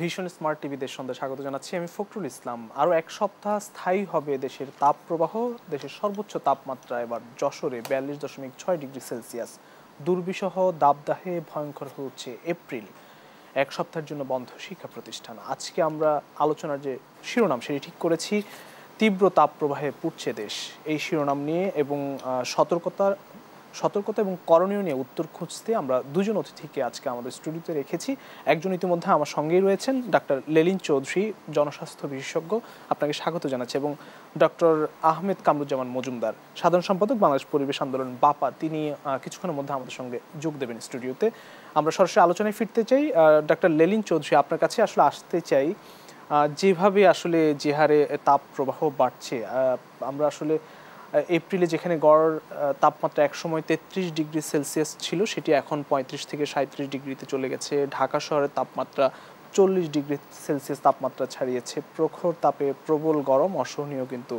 ভীষণ স্মার্ট টিভিদের সন্ধ্যা স্বাগত জানাচ্ছি আমি ফখরুল ইসলাম আরও এক সপ্তাহ স্থায়ী হবে দেশের তাপ প্রবাহ দেশের সর্বোচ্চ তাপমাত্রা এবার যশোরে বিয়াল্লিশ দশমিক ছয় ডিগ্রি সেলসিয়াস দুর্বিশহ দাবদাহে ভয়ঙ্কর হচ্ছে এপ্রিল এক সপ্তাহের জন্য বন্ধ শিক্ষা প্রতিষ্ঠান আজকে আমরা আলোচনার যে শিরোনাম সেটি ঠিক করেছি তীব্র তাপপ্রবাহে পুড়ছে দেশ এই শিরোনাম নিয়ে এবং সতর্কতার সতর্কতা এবং করণীয় নিয়ে উত্তর খুঁজতে আমরা দুজন অতিথিকে আজকে আমাদের স্টুডিওতে রেখেছি একজন ইতিমধ্যে আমার সঙ্গেই রয়েছেন ডাক্তার লেলিন চৌধুরী জনস্বাস্থ্য বিশেষজ্ঞ আপনাকে স্বাগত জানাচ্ছি এবং ডক্টর আহমেদ কামরুজ্জামান মজুমদার সাধারণ সম্পাদক বাংলাদেশ পরিবেশ আন্দোলন বাপা তিনি কিছুক্ষণের মধ্যে আমাদের সঙ্গে যোগ দেবেন স্টুডিওতে আমরা সরাসরি আলোচনায় ফিরতে চাই ডাক্তার লেলিন চৌধুরী আপনার কাছে আসলে আসতে চাই যেভাবে আসলে যে হারে তাপ প্রবাহ বাড়ছে আমরা আসলে এপ্রিলে যেখানে গড় তাপমাত্রা একসময় তেত্রিশ ডিগ্রি সেলসিয়াস ছিল সেটি এখন পঁয়ত্রিশ থেকে সাঁত্রিশ ডিগ্রিতে চলে গেছে ঢাকা শহরের তাপমাত্রা চল্লিশ ডিগ্রি সেলসিয়াস তাপমাত্রা ছাড়িয়েছে প্রখর তাপে প্রবল গরম অসহনীয় কিন্তু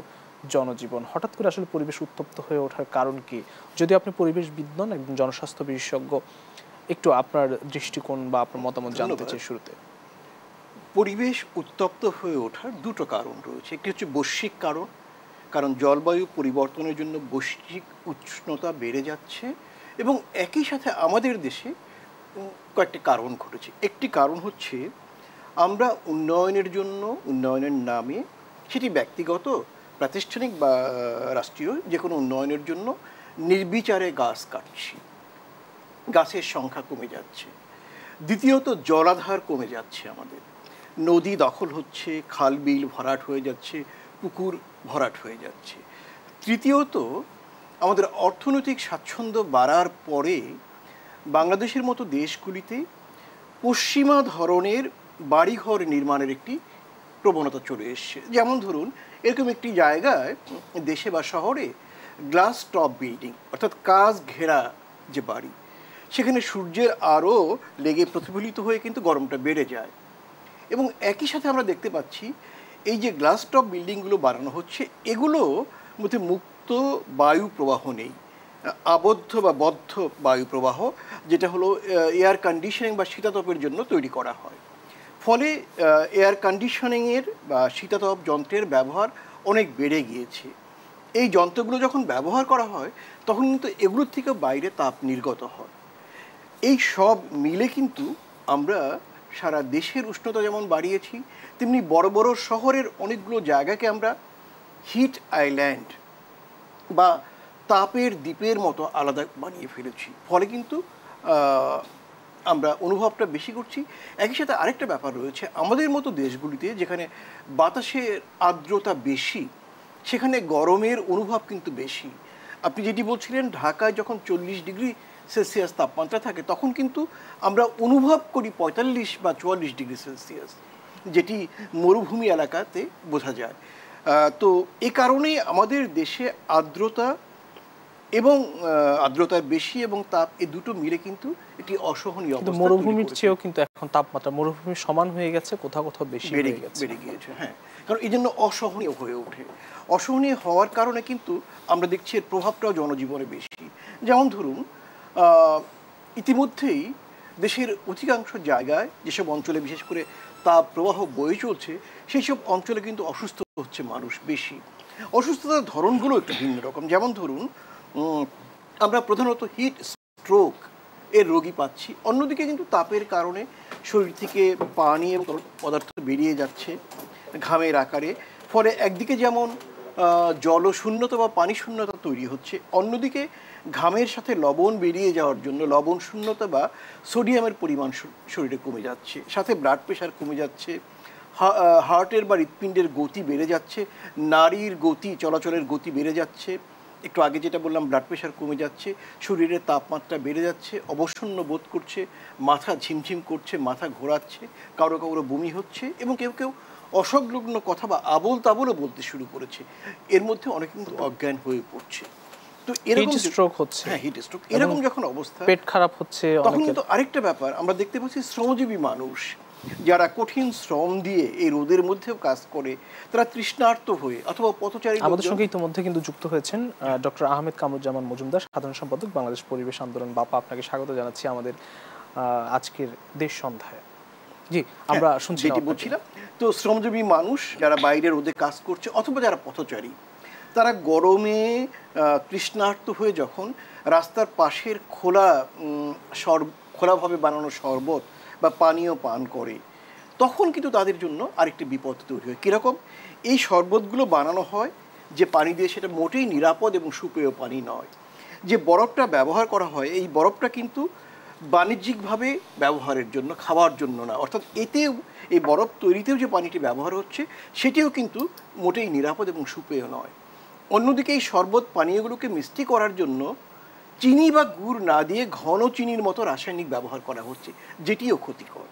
জনজীবন হঠাৎ করে আসলে পরিবেশ উত্তপ্ত হয়ে ওঠার কারণ কি যদি আপনি পরিবেশ বিদ্যান একজন জনস্বাস্থ্য বিশেষজ্ঞ একটু আপনার দৃষ্টিকোণ বা আপনার মতামত জানতে চাই শুরুতে পরিবেশ উত্তপ্ত হয়ে ওঠার দুটো কারণ রয়েছে একটি হচ্ছে বৈশ্বিক কারণ কারণ জলবায়ু পরিবর্তনের জন্য বৈশ্বিক উষ্ণতা বেড়ে যাচ্ছে এবং একই সাথে আমাদের দেশে কয়েকটি কারণ ঘটেছে একটি কারণ হচ্ছে আমরা উন্নয়নের জন্য উন্নয়নের নামে সেটি ব্যক্তিগত প্রাতিষ্ঠানিক বা রাষ্ট্রীয় যে কোনো উন্নয়নের জন্য নির্বিচারে গাছ কাটছি গাছের সংখ্যা কমে যাচ্ছে দ্বিতীয়ত জলাধার কমে যাচ্ছে আমাদের নদী দখল হচ্ছে খাল বিল ভরাট হয়ে যাচ্ছে পুকুর ভরাট হয়ে যাচ্ছে তৃতীয়ত আমাদের অর্থনৈতিক স্বাচ্ছন্দ্য বাড়ার পরে বাংলাদেশের মতো দেশগুলিতে পশ্চিমা ধরনের বাড়িঘর নির্মাণের একটি প্রবণতা চলে এসছে যেমন ধরুন এরকম একটি জায়গায় দেশে বা শহরে গ্লাস টপ বিল্ডিং অর্থাৎ কাজ ঘেরা যে বাড়ি সেখানে সূর্যের আরও লেগে প্রতিফলিত হয়ে কিন্তু গরমটা বেড়ে যায় এবং একই সাথে আমরা দেখতে পাচ্ছি এই যে গ্লাস টপ বিল্ডিংগুলো বানানো হচ্ছে এগুলো মধ্যে মুক্ত বায়ু প্রবাহ নেই আবদ্ধ বা বদ্ধ বায়ু প্রবাহ যেটা হলো এয়ার কন্ডিশনিং বা শীতাতপের জন্য তৈরি করা হয় ফলে এয়ার কন্ডিশনিংয়ের বা শীতাতপ যন্ত্রের ব্যবহার অনেক বেড়ে গিয়েছে এই যন্ত্রগুলো যখন ব্যবহার করা হয় তখন কিন্তু এগুলোর থেকে বাইরে তাপ নির্গত হয় এই সব মিলে কিন্তু আমরা সারা দেশের উষ্ণতা যেমন বাড়িয়েছি তেমনি বড় বড় শহরের অনেকগুলো জায়গাকে আমরা হিট আইল্যান্ড বা তাপের দ্বীপের মতো আলাদা বানিয়ে ফেলেছি ফলে কিন্তু আমরা অনুভবটা বেশি করছি একই সাথে আরেকটা ব্যাপার রয়েছে আমাদের মতো দেশগুলিতে যেখানে বাতাসের আর্দ্রতা বেশি সেখানে গরমের অনুভব কিন্তু বেশি আপনি যেটি বলছিলেন ঢাকায় যখন চল্লিশ ডিগ্রি সেলসিয়াস তাপমাত্রা থাকে তখন কিন্তু আমরা অনুভব করি পঁয়তাল্লিশ বা চুয়াল্লিশ ডিগ্রি সেলসিয়াস যেটি মরুভূমি এলাকাতে বোঝা যায় তো এ কারণেই আমাদের দেশে আর্দ্রতা এবং আর্দ্রতা বেশি এবং তাপ এ দুটো মিলে কিন্তু এটি অসহনীয় অবস্থা মরুভূমির চেয়েও কিন্তু এখন তাপমাত্রা মরুভূমি সমান হয়ে গেছে কোথাও কোথাও বেশি বেড়ে গেছে বেড়ে গিয়েছে হ্যাঁ কারণ এই জন্য অসহনীয় হয়ে ওঠে অসহনীয় হওয়ার কারণে কিন্তু আমরা দেখছি এর প্রভাবটাও জনজীবনে বেশি যেমন ধরুন ইতিমধ্যেই দেশের অধিকাংশ জায়গায় যেসব অঞ্চলে বিশেষ করে তাপ প্রবাহ বয়ে চলছে সেই সব অঞ্চলে কিন্তু অসুস্থ হচ্ছে মানুষ বেশি অসুস্থতার ধরনগুলো একটু ভিন্ন রকম যেমন ধরুন আমরা প্রধানত হিট স্ট্রোক এর রোগী পাচ্ছি অন্যদিকে কিন্তু তাপের কারণে শরীর থেকে পানি এবং পদার্থ বেরিয়ে যাচ্ছে ঘামের আকারে ফলে একদিকে যেমন জলশূন্যতা বা পানি শূন্যতা তৈরি হচ্ছে অন্যদিকে ঘামের সাথে লবণ বেরিয়ে যাওয়ার জন্য লবণ শূন্যতা বা সোডিয়ামের পরিমাণ শরীরে কমে যাচ্ছে সাথে ব্লাড প্রেশার কমে যাচ্ছে হার্টের বা হৃৎপিণ্ডের গতি বেড়ে যাচ্ছে নারীর গতি চলাচলের গতি বেড়ে যাচ্ছে একটু আগে যেটা বললাম ব্লাড প্রেশার কমে যাচ্ছে শরীরের তাপমাত্রা বেড়ে যাচ্ছে অবসন্ন বোধ করছে মাথা ঝিমঝিম করছে মাথা ঘোরাচ্ছে কারো কারো বমি হচ্ছে এবং কেউ কেউ অসংলগ্ন কথা বা আবল তাবলও বলতে শুরু করেছে এর মধ্যে অনেক কিন্তু অজ্ঞান হয়ে পড়ছে তো এরকম স্ট্রোক হচ্ছে হ্যাঁ হিট স্ট্রোক এরকম যখন অবস্থা পেট খারাপ হচ্ছে তখন কিন্তু আরেকটা ব্যাপার আমরা দেখতে পাচ্ছি শ্রমজীবী মানুষ যারা কঠিন শ্রম দিয়ে এই রোদের মধ্যেও কাজ করে তারা তৃষ্ণার্ত হয়ে অথবা পথচারী আমাদের সঙ্গে ইতিমধ্যে কিন্তু যুক্ত হয়েছেন ডক্টর আহমেদ কামরুজ্জামান মজুমদার সাধারণ সম্পাদক বাংলাদেশ পরিবেশ আন্দোলন বাপা আপনাকে স্বাগত জানাচ্ছি আমাদের আজকের দেশ সন্ধ্যায় জি আমরা হ্যাঁ, শুনছি বলছিলাম তো শ্রমজীবী মানুষ যারা বাইরের ওদের কাজ করছে অথবা যারা পথচারী তারা গরমে তৃষ্ণার্ত হয়ে যখন রাস্তার পাশের খোলা সর খোলাভাবে বানানো শরবত বা পানীয় পান করে তখন কিন্তু তাদের জন্য আরেকটি বিপদ তৈরি হয় কীরকম এই শরবতগুলো বানানো হয় যে পানি দিয়ে সেটা মোটেই নিরাপদ এবং সুপেয় পানি নয় যে বরফটা ব্যবহার করা হয় এই বরফটা কিন্তু বাণিজ্যিকভাবে ব্যবহারের জন্য খাওয়ার জন্য না অর্থাৎ এতেও এই বরফ তৈরিতেও যে পানিটি ব্যবহার হচ্ছে সেটিও কিন্তু মোটেই নিরাপদ এবং সুপেয় নয় অন্যদিকে এই শরবত পানীয়গুলোকে মিষ্টি করার জন্য চিনি বা গুড় না দিয়ে ঘন চিনির মতো রাসায়নিক ব্যবহার করা হচ্ছে যেটিও ক্ষতিকর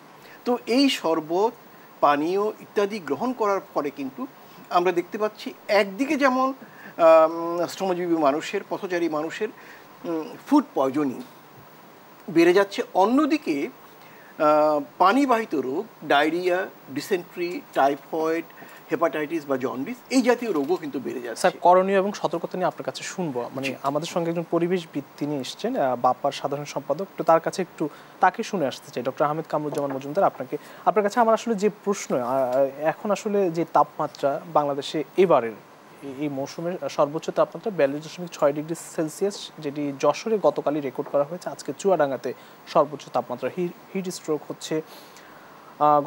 তো এই শরবত পানীয় ইত্যাদি গ্রহণ করার পরে কিন্তু আমরা দেখতে পাচ্ছি একদিকে যেমন শ্রমজীবী মানুষের পথচারী মানুষের ফুড পয়জনিং বেড়ে যাচ্ছে অন্যদিকে পানিবাহিত রোগ ডায়রিয়া ডিসেন্ট্রি টাইফয়েড হেপাটাইটিস বা জন্ডিস এই জাতীয় রোগও কিন্তু বেড়ে যাচ্ছে স্যার করণীয় এবং সতর্কতা নিয়ে আপনার কাছে শুনবো মানে আমাদের সঙ্গে একজন পরিবেশবিদ তিনি এসছেন বাপার সাধারণ সম্পাদক তো তার কাছে একটু তাকে শুনে আসতে চাই ডক্টর আহমেদ কামরুজ্জামান মজুমদার আপনাকে আপনার কাছে আমার আসলে যে প্রশ্ন এখন আসলে যে তাপমাত্রা বাংলাদেশে এবারের এই মৌসুমের সর্বোচ্চ তাপমাত্রা বিয়াল্লিশ দশমিক ছয় ডিগ্রি সেলসিয়াস যেটি যশোরে গতকালই রেকর্ড করা হয়েছে আজকে চুয়াডাঙ্গাতে সর্বোচ্চ তাপমাত্রা হিট স্ট্রোক হচ্ছে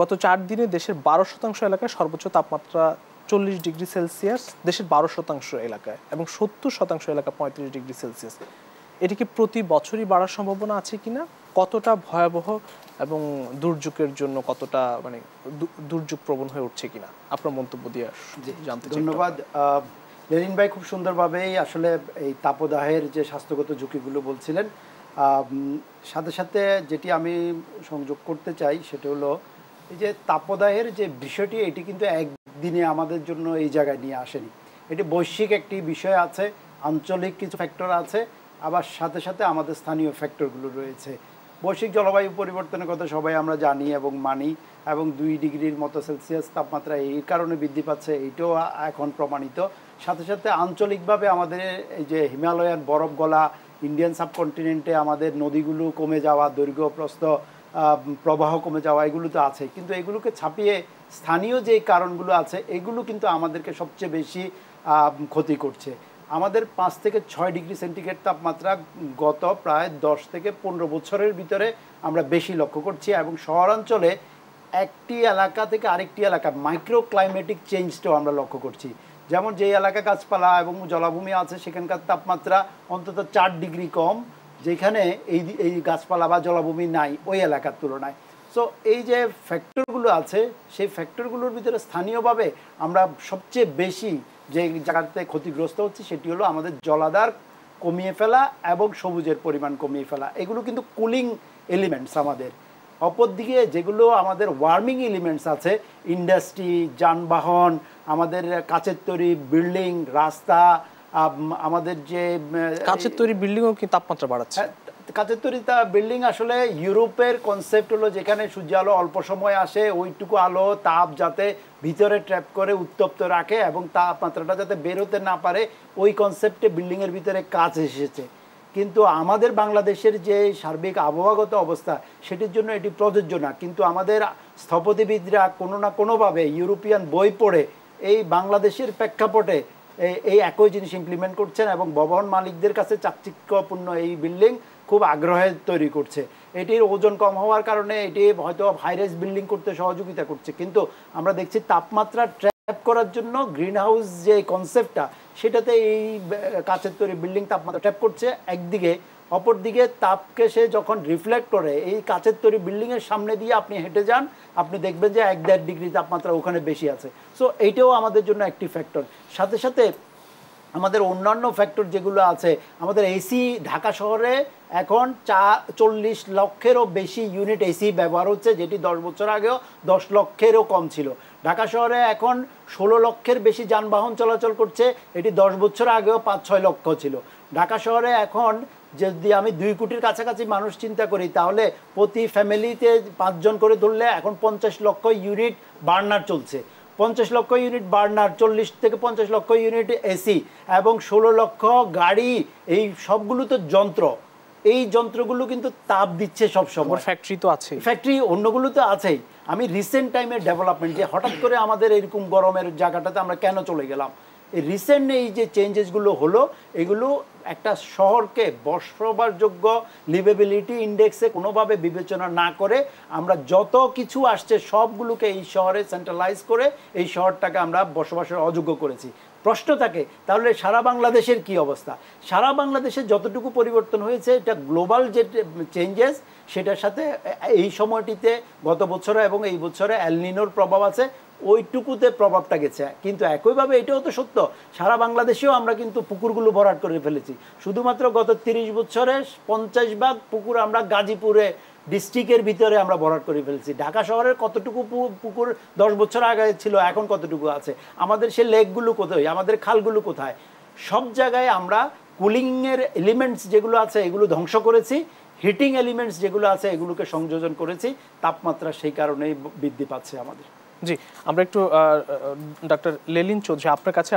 গত চার দিনে দেশের বারো শতাংশ এলাকায় সর্বোচ্চ তাপমাত্রা চল্লিশ ডিগ্রি সেলসিয়াস দেশের বারো শতাংশ এলাকায় এবং সত্তর শতাংশ এলাকা পঁয়ত্রিশ ডিগ্রি সেলসিয়াস এটি কি প্রতি বছরই বাড়ার সম্ভাবনা আছে কি না কতটা ভয়াবহ এবং দুর্যোগের জন্য কতটা মানে দুর্যোগ প্রবণ হয়ে উঠছে কিনা আপনার মন্তব্য দিয়ে জানতে ধন্যবাদ লেলিন ভাই খুব সুন্দরভাবেই আসলে এই তাপদাহের যে স্বাস্থ্যগত ঝুঁকিগুলো বলছিলেন সাথে সাথে যেটি আমি সংযোগ করতে চাই সেটা হলো এই যে তাপদাহের যে বিষয়টি এটি কিন্তু একদিনে আমাদের জন্য এই জায়গায় নিয়ে আসেনি এটি বৈশ্বিক একটি বিষয় আছে আঞ্চলিক কিছু ফ্যাক্টর আছে আবার সাথে সাথে আমাদের স্থানীয় ফ্যাক্টরগুলো রয়েছে বৈশ্বিক জলবায়ু পরিবর্তনের কথা সবাই আমরা জানি এবং মানি এবং দুই ডিগ্রির মতো সেলসিয়াস তাপমাত্রা এই কারণে বৃদ্ধি পাচ্ছে এইটাও এখন প্রমাণিত সাথে সাথে আঞ্চলিকভাবে আমাদের এই যে হিমালয়ান বরফ গলা ইন্ডিয়ান সাবকন্টিনেন্টে আমাদের নদীগুলো কমে যাওয়া দৈর্ঘ্য প্রস্থ প্রবাহ কমে যাওয়া এগুলো তো আছে কিন্তু এগুলোকে ছাপিয়ে স্থানীয় যে কারণগুলো আছে এগুলো কিন্তু আমাদেরকে সবচেয়ে বেশি ক্ষতি করছে আমাদের পাঁচ থেকে ছয় ডিগ্রি সেন্টিগ্রেড তাপমাত্রা গত প্রায় দশ থেকে পনেরো বছরের ভিতরে আমরা বেশি লক্ষ্য করছি এবং শহরাঞ্চলে একটি এলাকা থেকে আরেকটি এলাকা মাইক্রো ক্লাইমেটিক চেঞ্জটাও আমরা লক্ষ্য করছি যেমন যে এলাকা গাছপালা এবং জলাভূমি আছে সেখানকার তাপমাত্রা অন্তত চার ডিগ্রি কম যেখানে এই এই গাছপালা বা জলাভূমি নাই ওই এলাকার তুলনায় সো এই যে ফ্যাক্টরগুলো আছে সেই ফ্যাক্টরগুলোর ভিতরে স্থানীয়ভাবে আমরা সবচেয়ে বেশি যে জায়গাতে ক্ষতিগ্রস্ত হচ্ছে সেটি হলো আমাদের জলাধার কমিয়ে ফেলা এবং সবুজের পরিমাণ কমিয়ে ফেলা এগুলো কিন্তু কুলিং এলিমেন্টস আমাদের অপরদিকে যেগুলো আমাদের ওয়ার্মিং এলিমেন্টস আছে ইন্ডাস্ট্রি যানবাহন আমাদের কাচের তৈরি বিল্ডিং রাস্তা আমাদের যে কাচের তৈরি বিল্ডিংও কি তাপমাত্রা বাড়াচ্ছে হ্যাঁ, কাঁচের তৈরি তা বিল্ডিং আসলে ইউরোপের কনসেপ্ট হলো যেখানে সূর্য আলো অল্প সময় আসে ওইটুকু আলো তাপ যাতে ভিতরে ট্র্যাপ করে উত্তপ্ত রাখে এবং তাপমাত্রাটা যাতে বেরোতে না পারে ওই কনসেপ্টে বিল্ডিংয়ের ভিতরে কাজ এসেছে কিন্তু আমাদের বাংলাদেশের যে সার্বিক আবহাওয়াগত অবস্থা সেটির জন্য এটি প্রযোজ্য না কিন্তু আমাদের স্থপতিবিদরা কোনো না কোনোভাবে ইউরোপিয়ান বই পড়ে এই বাংলাদেশের প্রেক্ষাপটে এই একই জিনিস ইমপ্লিমেন্ট করছেন এবং ভবন মালিকদের কাছে চাকচিক্যপূর্ণ এই বিল্ডিং খুব আগ্রহে তৈরি করছে এটির ওজন কম হওয়ার কারণে এটি হয়তো ভাইরাস বিল্ডিং করতে সহযোগিতা করছে কিন্তু আমরা দেখছি তাপমাত্রা ট্র্যাপ করার জন্য গ্রিন হাউস যে কনসেপ্টটা সেটাতে এই কাছের তৈরি বিল্ডিং তাপমাত্রা ট্র্যাপ করছে একদিকে অপরদিকে তাপকে সে যখন রিফ্লেক্ট করে এই কাছের তৈরি বিল্ডিংয়ের সামনে দিয়ে আপনি হেঁটে যান আপনি দেখবেন যে এক দেড় ডিগ্রি তাপমাত্রা ওখানে বেশি আছে সো এইটাও আমাদের জন্য একটি ফ্যাক্টর সাথে সাথে আমাদের অন্যান্য ফ্যাক্টর যেগুলো আছে আমাদের এসি ঢাকা শহরে এখন চা চল্লিশ লক্ষেরও বেশি ইউনিট এসি ব্যবহার হচ্ছে যেটি দশ বছর আগেও দশ লক্ষেরও কম ছিল ঢাকা শহরে এখন ষোলো লক্ষের বেশি যানবাহন চলাচল করছে এটি দশ বছর আগেও পাঁচ ছয় লক্ষ ছিল ঢাকা শহরে এখন যদি আমি দুই কোটির কাছাকাছি মানুষ চিন্তা করি তাহলে প্রতি ফ্যামিলিতে পাঁচজন করে ধরলে এখন পঞ্চাশ লক্ষ ইউনিট বার্নার চলছে পঞ্চাশ লক্ষ ইউনিট বার্নার চল্লিশ থেকে পঞ্চাশ লক্ষ ইউনিট এসি এবং ষোলো লক্ষ গাড়ি এই সবগুলো তো যন্ত্র এই যন্ত্রগুলো কিন্তু তাপ দিচ্ছে সবসময় ফ্যাক্টরি তো আছে ফ্যাক্টরি অন্যগুলো তো আছেই আমি রিসেন্ট টাইমের ডেভেলপমেন্ট যে হঠাৎ করে আমাদের এরকম গরমের জায়গাটাতে আমরা কেন চলে গেলাম এই রিসেন্ট এই যে চেঞ্জেসগুলো হলো এগুলো একটা শহরকে বসবারযোগ্য লিভেবিলিটি ইন্ডেক্সে কোনোভাবে বিবেচনা না করে আমরা যত কিছু আসছে সবগুলোকে এই শহরে সেন্ট্রালাইজ করে এই শহরটাকে আমরা বসবাসের অযোগ্য করেছি প্রশ্ন থাকে তাহলে সারা বাংলাদেশের কি অবস্থা সারা বাংলাদেশে যতটুকু পরিবর্তন হয়েছে এটা গ্লোবাল যে চেঞ্জেস সেটার সাথে এই সময়টিতে গত বছরে এবং এই বছরে অ্যালনিনোর প্রভাব আছে ওইটুকুতে প্রভাবটা গেছে কিন্তু একইভাবে এটাও তো সত্য সারা বাংলাদেশেও আমরা কিন্তু পুকুরগুলো ভরাট করে ফেলেছি শুধুমাত্র গত তিরিশ বছরে পঞ্চাশ ভাগ পুকুর আমরা গাজীপুরে ডিস্ট্রিক্টের ভিতরে আমরা ভরাট করে ফেলেছি ঢাকা শহরের কতটুকু পুকুর দশ বছর আগে ছিল এখন কতটুকু আছে আমাদের সে লেকগুলো কোথায় আমাদের খালগুলো কোথায় সব জায়গায় আমরা কুলিংয়ের এলিমেন্টস যেগুলো আছে এগুলো ধ্বংস করেছি হিটিং এলিমেন্টস যেগুলো আছে এগুলোকে সংযোজন করেছি তাপমাত্রা সেই কারণেই বৃদ্ধি পাচ্ছে আমাদের জি আমরা একটু ডাক্তার লেলিন চৌধুরী আপনার কাছে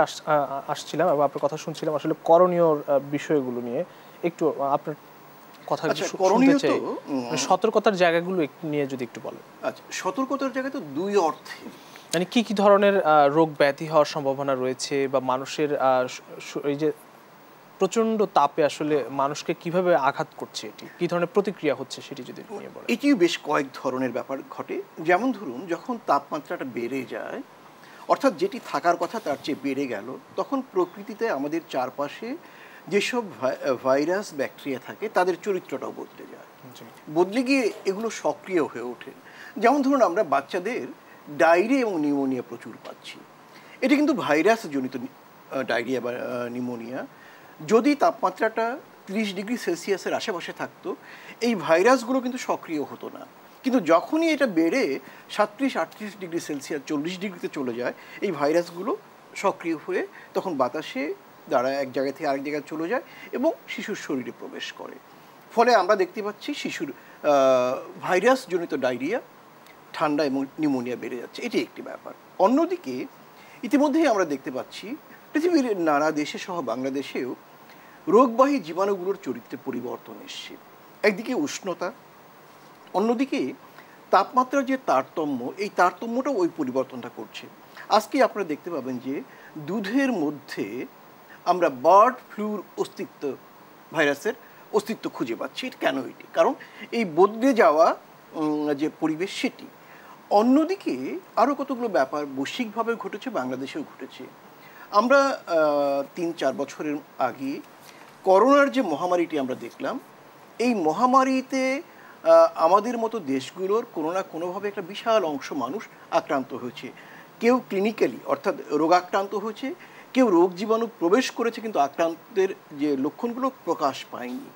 আসছিলাম এবং আপনার কথা শুনছিলাম আসলে করণীয় বিষয়গুলো নিয়ে একটু আপনার কথা আচ্ছা, করণীয় মানে সতর্কতার জায়গাগুলো নিয়ে যদি একটু বলেন আচ্ছা সতর্কতার জায়গা তো দুই অর্থে মানে কি কি ধরনের রোগ ব্যাধি হওয়ার সম্ভাবনা রয়েছে বা মানুষের এই যে প্রচন্ড তাপে আসলে মানুষকে কিভাবে আঘাত করছে এটি কি ধরনের প্রতিক্রিয়া হচ্ছে সেটি যদি নিয়ে এটিও বেশ কয়েক ধরনের ব্যাপার ঘটে যেমন ধরুন যখন তাপমাত্রাটা বেড়ে যায় অর্থাৎ যেটি থাকার কথা তার চেয়ে বেড়ে গেল তখন প্রকৃতিতে আমাদের চারপাশে যেসব ভাইরাস ব্যাকটেরিয়া থাকে তাদের চরিত্রটাও বদলে যায় বদলে গিয়ে এগুলো সক্রিয় হয়ে ওঠে যেমন ধরুন আমরা বাচ্চাদের ডায়রিয়া এবং নিউমোনিয়া প্রচুর পাচ্ছি এটি কিন্তু ভাইরাস জনিত ডায়রিয়া বা নিউমোনিয়া যদি তাপমাত্রাটা তিরিশ ডিগ্রি সেলসিয়াসের আশেপাশে থাকতো এই ভাইরাসগুলো কিন্তু সক্রিয় হতো না কিন্তু যখনই এটা বেড়ে সাতত্রিশ আটত্রিশ ডিগ্রি সেলসিয়াস চল্লিশ ডিগ্রিতে চলে যায় এই ভাইরাসগুলো সক্রিয় হয়ে তখন বাতাসে দ্বারা এক জায়গা থেকে আরেক জায়গায় চলে যায় এবং শিশুর শরীরে প্রবেশ করে ফলে আমরা দেখতে পাচ্ছি শিশুর ভাইরাসজনিত ডায়রিয়া ঠান্ডা এবং নিউমোনিয়া বেড়ে যাচ্ছে এটি একটি ব্যাপার অন্যদিকে ইতিমধ্যেই আমরা দেখতে পাচ্ছি পৃথিবীর নানা দেশে সহ বাংলাদেশেও রোগবাহী জীবাণুগুলোর চরিত্রে পরিবর্তন এসছে একদিকে উষ্ণতা অন্যদিকে তাপমাত্রার যে তারতম্য এই তারতম্যটা ওই পরিবর্তনটা করছে আজকে আপনারা দেখতে পাবেন যে দুধের মধ্যে আমরা বার্ড ফ্লুর অস্তিত্ব ভাইরাসের অস্তিত্ব খুঁজে পাচ্ছি কেন এটি কারণ এই বদলে যাওয়া যে পরিবেশ সেটি অন্যদিকে আরও কতগুলো ব্যাপার বৈশ্বিকভাবে ঘটেছে বাংলাদেশেও ঘটেছে আমরা তিন চার বছরের আগে করোনার যে মহামারীটি আমরা দেখলাম এই মহামারীতে আমাদের মতো দেশগুলোর কোনো না কোনোভাবে একটা বিশাল অংশ মানুষ আক্রান্ত হয়েছে কেউ ক্লিনিক্যালি অর্থাৎ রোগ আক্রান্ত হয়েছে কেউ রোগ জীবাণু প্রবেশ করেছে কিন্তু আক্রান্তের যে লক্ষণগুলো প্রকাশ পায়নি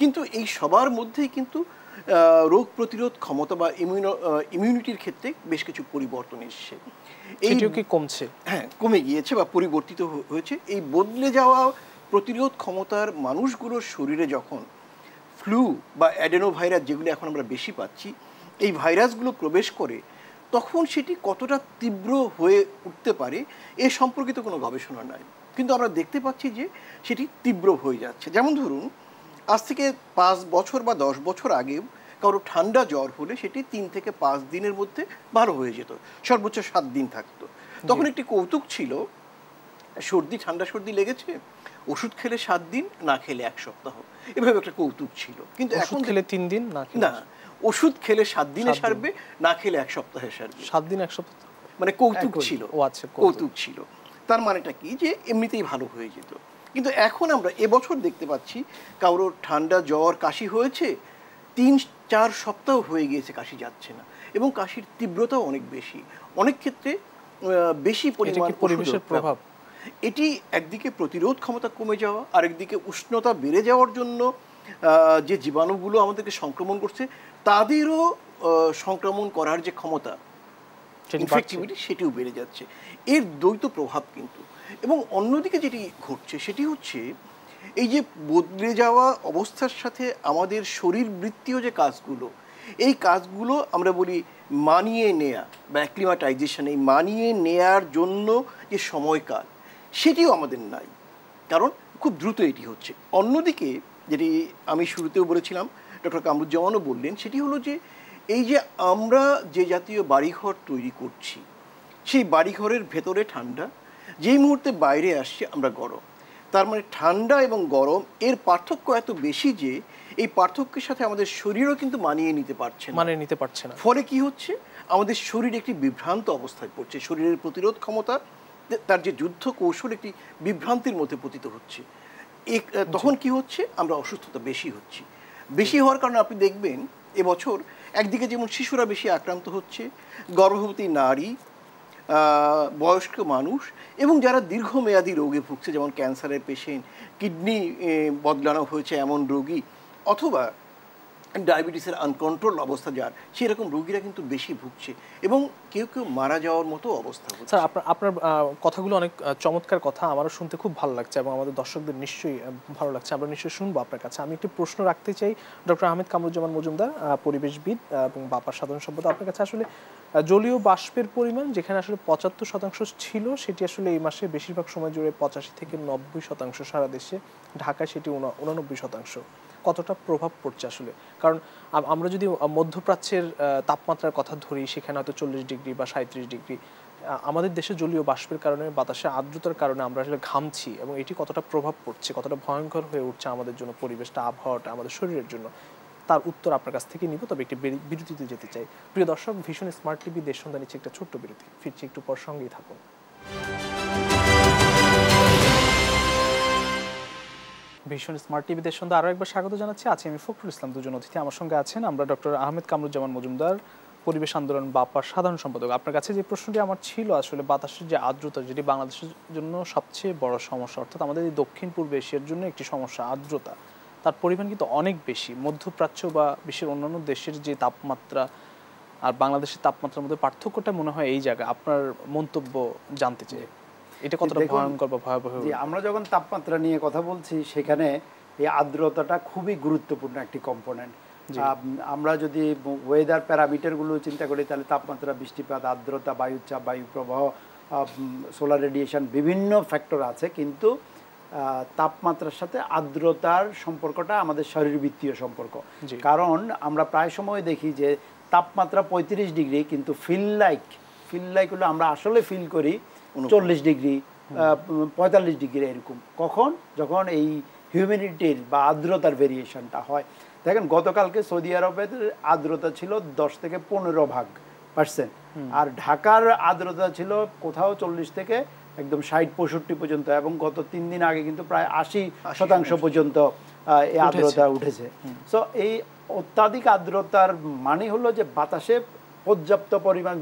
কিন্তু এই সবার মধ্যেই কিন্তু রোগ প্রতিরোধ ক্ষমতা বা ইমিউনিটির ক্ষেত্রে বেশ কিছু পরিবর্তন এসেছে এইটিও কি কমছে হ্যাঁ কমে গিয়েছে বা পরিবর্তিত হয়েছে এই বদলে যাওয়া প্রতিরোধ ক্ষমতার মানুষগুলোর শরীরে যখন ফ্লু বা অ্যাডেনো ভাইরাস যেগুলো এখন আমরা বেশি পাচ্ছি এই ভাইরাসগুলো প্রবেশ করে তখন সেটি কতটা তীব্র হয়ে উঠতে পারে এ সম্পর্কিত কোনো গবেষণা নাই কিন্তু আমরা দেখতে পাচ্ছি যে সেটি তীব্র হয়ে যাচ্ছে যেমন ধরুন আজ থেকে পাঁচ বছর বা দশ বছর আগে কারো ঠান্ডা জ্বর হলে সেটি তিন থেকে পাঁচ দিনের মধ্যে ভালো হয়ে যেত সর্বোচ্চ সাত দিন থাকতো তখন একটি কৌতুক ছিল সর্দি ঠান্ডা সর্দি লেগেছে ওষুধ খেলে সাত দিন না খেলে এক সপ্তাহ এভাবে একটা কৌতুক ছিল কিন্তু এখন খেলে তিন দিন না না ওষুধ খেলে সাত দিনে সারবে না খেলে এক সপ্তাহে সারবে সাত দিন এক সপ্তাহ মানে কৌতুক ছিল ও আচ্ছা কৌতুক ছিল তার মানেটা কি যে এমনিতেই ভালো হয়ে যেত কিন্তু এখন আমরা এবছর দেখতে পাচ্ছি কারোর ঠান্ডা জ্বর কাশি হয়েছে তিন চার সপ্তাহ হয়ে গিয়েছে কাশি যাচ্ছে না এবং কাশির তীব্রতাও অনেক বেশি অনেক ক্ষেত্রে বেশি পরিমাণ পরিবেশের প্রভাব এটি একদিকে প্রতিরোধ ক্ষমতা কমে যাওয়া আর একদিকে উষ্ণতা বেড়ে যাওয়ার জন্য যে জীবাণুগুলো আমাদেরকে সংক্রমণ করছে তাদেরও সংক্রমণ করার যে ক্ষমতা ইনফেক্টিভিটি সেটিও বেড়ে যাচ্ছে এর দ্বৈত প্রভাব কিন্তু এবং অন্যদিকে যেটি ঘটছে সেটি হচ্ছে এই যে বদলে যাওয়া অবস্থার সাথে আমাদের শরীর বৃত্তীয় যে কাজগুলো এই কাজগুলো আমরা বলি মানিয়ে নেয়া বা অ্যাক্লিমাটাইজেশন এই মানিয়ে নেয়ার জন্য যে সময়কাল সেটিও আমাদের নাই কারণ খুব দ্রুত এটি হচ্ছে অন্যদিকে যেটি আমি শুরুতেও বলেছিলাম ডক্টর কামরুজ্জামানও বললেন সেটি হলো যে এই যে আমরা যে জাতীয় বাড়িঘর তৈরি করছি সেই বাড়িঘরের ভেতরে ঠান্ডা যেই মুহূর্তে বাইরে আসছে আমরা গরম তার মানে ঠান্ডা এবং গরম এর পার্থক্য এত বেশি যে এই পার্থক্যের সাথে আমাদের শরীরও কিন্তু মানিয়ে নিতে পারছে মানিয়ে নিতে পারছে না ফলে কি হচ্ছে আমাদের শরীর একটি বিভ্রান্ত অবস্থায় পড়ছে শরীরের প্রতিরোধ ক্ষমতা তার যে যুদ্ধ কৌশল একটি বিভ্রান্তির মধ্যে পতিত হচ্ছে আচ্ছা। তখন কি হচ্ছে আমরা অসুস্থতা বেশি হচ্ছি বেশি হওয়ার কারণে আপনি দেখবেন এবছর একদিকে যেমন শিশুরা বেশি আক্রান্ত হচ্ছে গর্ভবতী নারী বয়স্ক মানুষ এবং যারা দীর্ঘমেয়াদী রোগে ভুগছে যেমন ক্যান্সারের পেশেন্ট কিডনি বদলানো হয়েছে এমন রোগী অথবা ডায়াবেটিসের আনকন্ট্রোল অবস্থা যার সেরকম রোগীরা কিন্তু বেশি ভুগছে এবং কেউ কেউ মারা যাওয়ার মতো অবস্থা স্যার আপনার আপনার কথাগুলো অনেক চমৎকার কথা আমারও শুনতে খুব ভালো লাগছে এবং আমাদের দর্শকদের নিশ্চয়ই ভালো লাগছে আমরা নিশ্চয়ই শুনবো আপনার কাছে আমি একটি প্রশ্ন রাখতে চাই ডক্টর আহমেদ কামরুজ্জামান মজুমদার পরিবেশবিদ এবং বাপার সাধারণ সম্পদ আপনার কাছে আসলে জলীয় বাষ্পের পরিমাণ যেখানে আসলে পঁচাত্তর শতাংশ ছিল সেটি আসলে এই মাসে বেশিরভাগ সময় জুড়ে পঁচাশি থেকে নব্বই শতাংশ সারা দেশে ঢাকায় সেটি উনানব্বই শতাংশ কতটা প্রভাব পড়ছে আসলে কারণ আমরা যদি মধ্যপ্রাচ্যের তাপমাত্রার কথা ধরি সেখানে হয়তো চল্লিশ ডিগ্রি বা সাঁত্রিশ ডিগ্রি আমাদের দেশে জলীয় বাষ্পের কারণে বাতাসে আর্দ্রতার কারণে আমরা আসলে ঘামছি এবং এটি কতটা প্রভাব পড়ছে কতটা ভয়ঙ্কর হয়ে উঠছে আমাদের জন্য পরিবেশটা আবহাওয়াটা আমাদের শরীরের জন্য তার উত্তর আপনার কাছ থেকে নিব তবে একটি বিরতিতে যেতে চাই প্রিয় দর্শক ভীষণ স্মার্ট টিভি দেশ সন্ধ্যা নিচ্ছে একটা ছোট্ট বিরতি ফিরছি একটু পর সঙ্গেই থাকুন ভীষণ স্মার্ট টিভিতে সন্ধ্যা আরও একবার স্বাগত জানাচ্ছি আছি আমি ফখরুল ইসলাম দুজন অতিথি আমার সঙ্গে আছেন আমরা ডক্টর আহমেদ কামরুজ্জামান মজুমদার পরিবেশ আন্দোলন বাপার সাধারণ সম্পাদক আপনার কাছে যে প্রশ্নটি আমার ছিল আসলে বাতাসের যে আর্দ্রতা যেটি বাংলাদেশের জন্য সবচেয়ে বড় সমস্যা অর্থাৎ আমাদের এই দক্ষিণ পূর্ব এশিয়ার জন্য একটি সমস্যা আর্দ্রতা তার পরিমাণ কিন্তু অনেক বেশি মধ্যপ্রাচ্য বা বিশ্বের অন্যান্য দেশের যে তাপমাত্রা আর বাংলাদেশের তাপমাত্রার মধ্যে পার্থক্যটা মনে হয় এই জায়গা আপনার মন্তব্য জানতে চাই এটা কতটা ভয়ঙ্কর বা ভয়াবহ জি আমরা যখন তাপমাত্রা নিয়ে কথা বলছি সেখানে এই আর্দ্রতাটা খুবই গুরুত্বপূর্ণ একটি কম্পোনেন্ট আমরা যদি ওয়েদার প্যারামিটারগুলো চিন্তা করি তাহলে তাপমাত্রা বৃষ্টিপাত আর্দ্রতা বায়ুচাপ বায়ুপ্রবাহ সোলার রেডিয়েশন বিভিন্ন ফ্যাক্টর আছে কিন্তু তাপমাত্রার সাথে আর্দ্রতার সম্পর্কটা আমাদের শরীরবৃত্তীয় সম্পর্ক কারণ আমরা প্রায় সময় দেখি যে তাপমাত্রা পঁয়ত্রিশ ডিগ্রি কিন্তু ফিল লাইক ফিল লাইক হলো আমরা আসলে ফিল করি চল্লিশ ডিগ্রি পঁয়তাল্লিশ ডিগ্রি এরকম কখন যখন এই হিউমিডিটির বা আর্দ্রতার ভেরিয়েশনটা হয় দেখেন গতকালকে সৌদি আরবের আর্দ্রতা ছিল দশ থেকে পনেরো ভাগ পার্সেন্ট আর ঢাকার আর্দ্রতা ছিল কোথাও চল্লিশ থেকে একদম ষাট পঁয়ষট্টি পর্যন্ত এবং গত তিন দিন আগে কিন্তু প্রায় আশি শতাংশ পর্যন্ত এই আর্দ্রতা উঠেছে সো এই অত্যাধিক আর্দ্রতার মানে হলো যে বাতাসে পর্যাপ্ত পরিমাণ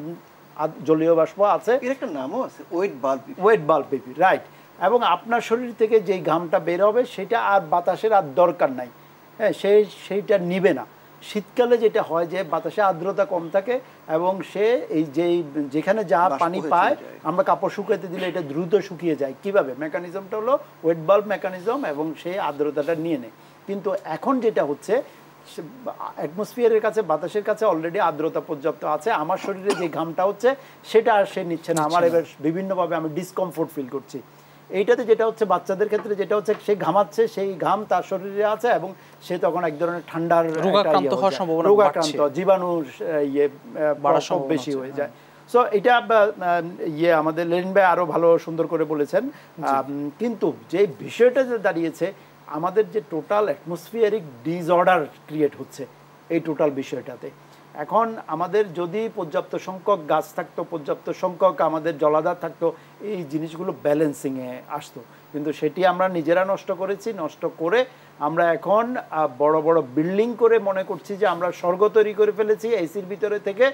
জলীয় বাষ্প আছে একটা নামও আছে ওয়েট বাল্ব ওয়েট বাল্ব পিপি রাইট এবং আপনার শরীর থেকে যেই ঘামটা বের হবে সেটা আর বাতাসের আর দরকার নাই হ্যাঁ সে সেইটা নিবে না শীতকালে যেটা হয় যে বাতাসে আর্দ্রতা কম থাকে এবং সে এই যেই যেখানে যা পানি পায় আমরা কাপড় শুকাতে দিলে এটা দ্রুত শুকিয়ে যায় কিভাবে মেকানিজমটা হলো ওয়েট বাল্ব মেকানিজম এবং সেই আর্দ্রতাটা নিয়ে নেয় কিন্তু এখন যেটা হচ্ছে অ্যাটমসফিয়ারের কাছে বাতাসের কাছে অলরেডি আর্দ্রতা পর্যাপ্ত আছে আমার শরীরে যে ঘামটা হচ্ছে সেটা আর সে নিচ্ছে না আমার এবার বিভিন্নভাবে আমি ডিসকমফোর্ট ফিল করছি এইটাতে যেটা হচ্ছে বাচ্চাদের ক্ষেত্রে যেটা হচ্ছে সে ঘামাচ্ছে সেই ঘাম তার শরীরে আছে এবং সে তখন এক ধরনের ঠান্ডার ইয়ে রোগাক্রান্ত হওয়ার সম্ভাবনা রোগাক্রান্ত জীবাণু ইয়ে বাড়া সব বেশি হয়ে যায় সো হ্যাঁ। এটা ইয়ে আমাদের লেন ভাই আরো ভালো সুন্দর করে বলেছেন কিন্তু যে বিষয়টা যে দাঁড়িয়েছে আমাদের যে টোটাল অ্যাটমসফিয়ারিক ডিসঅর্ডার ক্রিয়েট হচ্ছে এই টোটাল বিষয়টাতে এখন আমাদের যদি পর্যাপ্ত সংখ্যক গাছ থাকতো পর্যাপ্ত সংখ্যক আমাদের জলাধার থাকতো এই জিনিসগুলো ব্যালেন্সিংয়ে আসতো কিন্তু সেটি আমরা নিজেরা নষ্ট করেছি নষ্ট করে আমরা এখন বড় বড় বিল্ডিং করে মনে করছি যে আমরা স্বর্গ তৈরি করে ফেলেছি এসির ভিতরে থেকে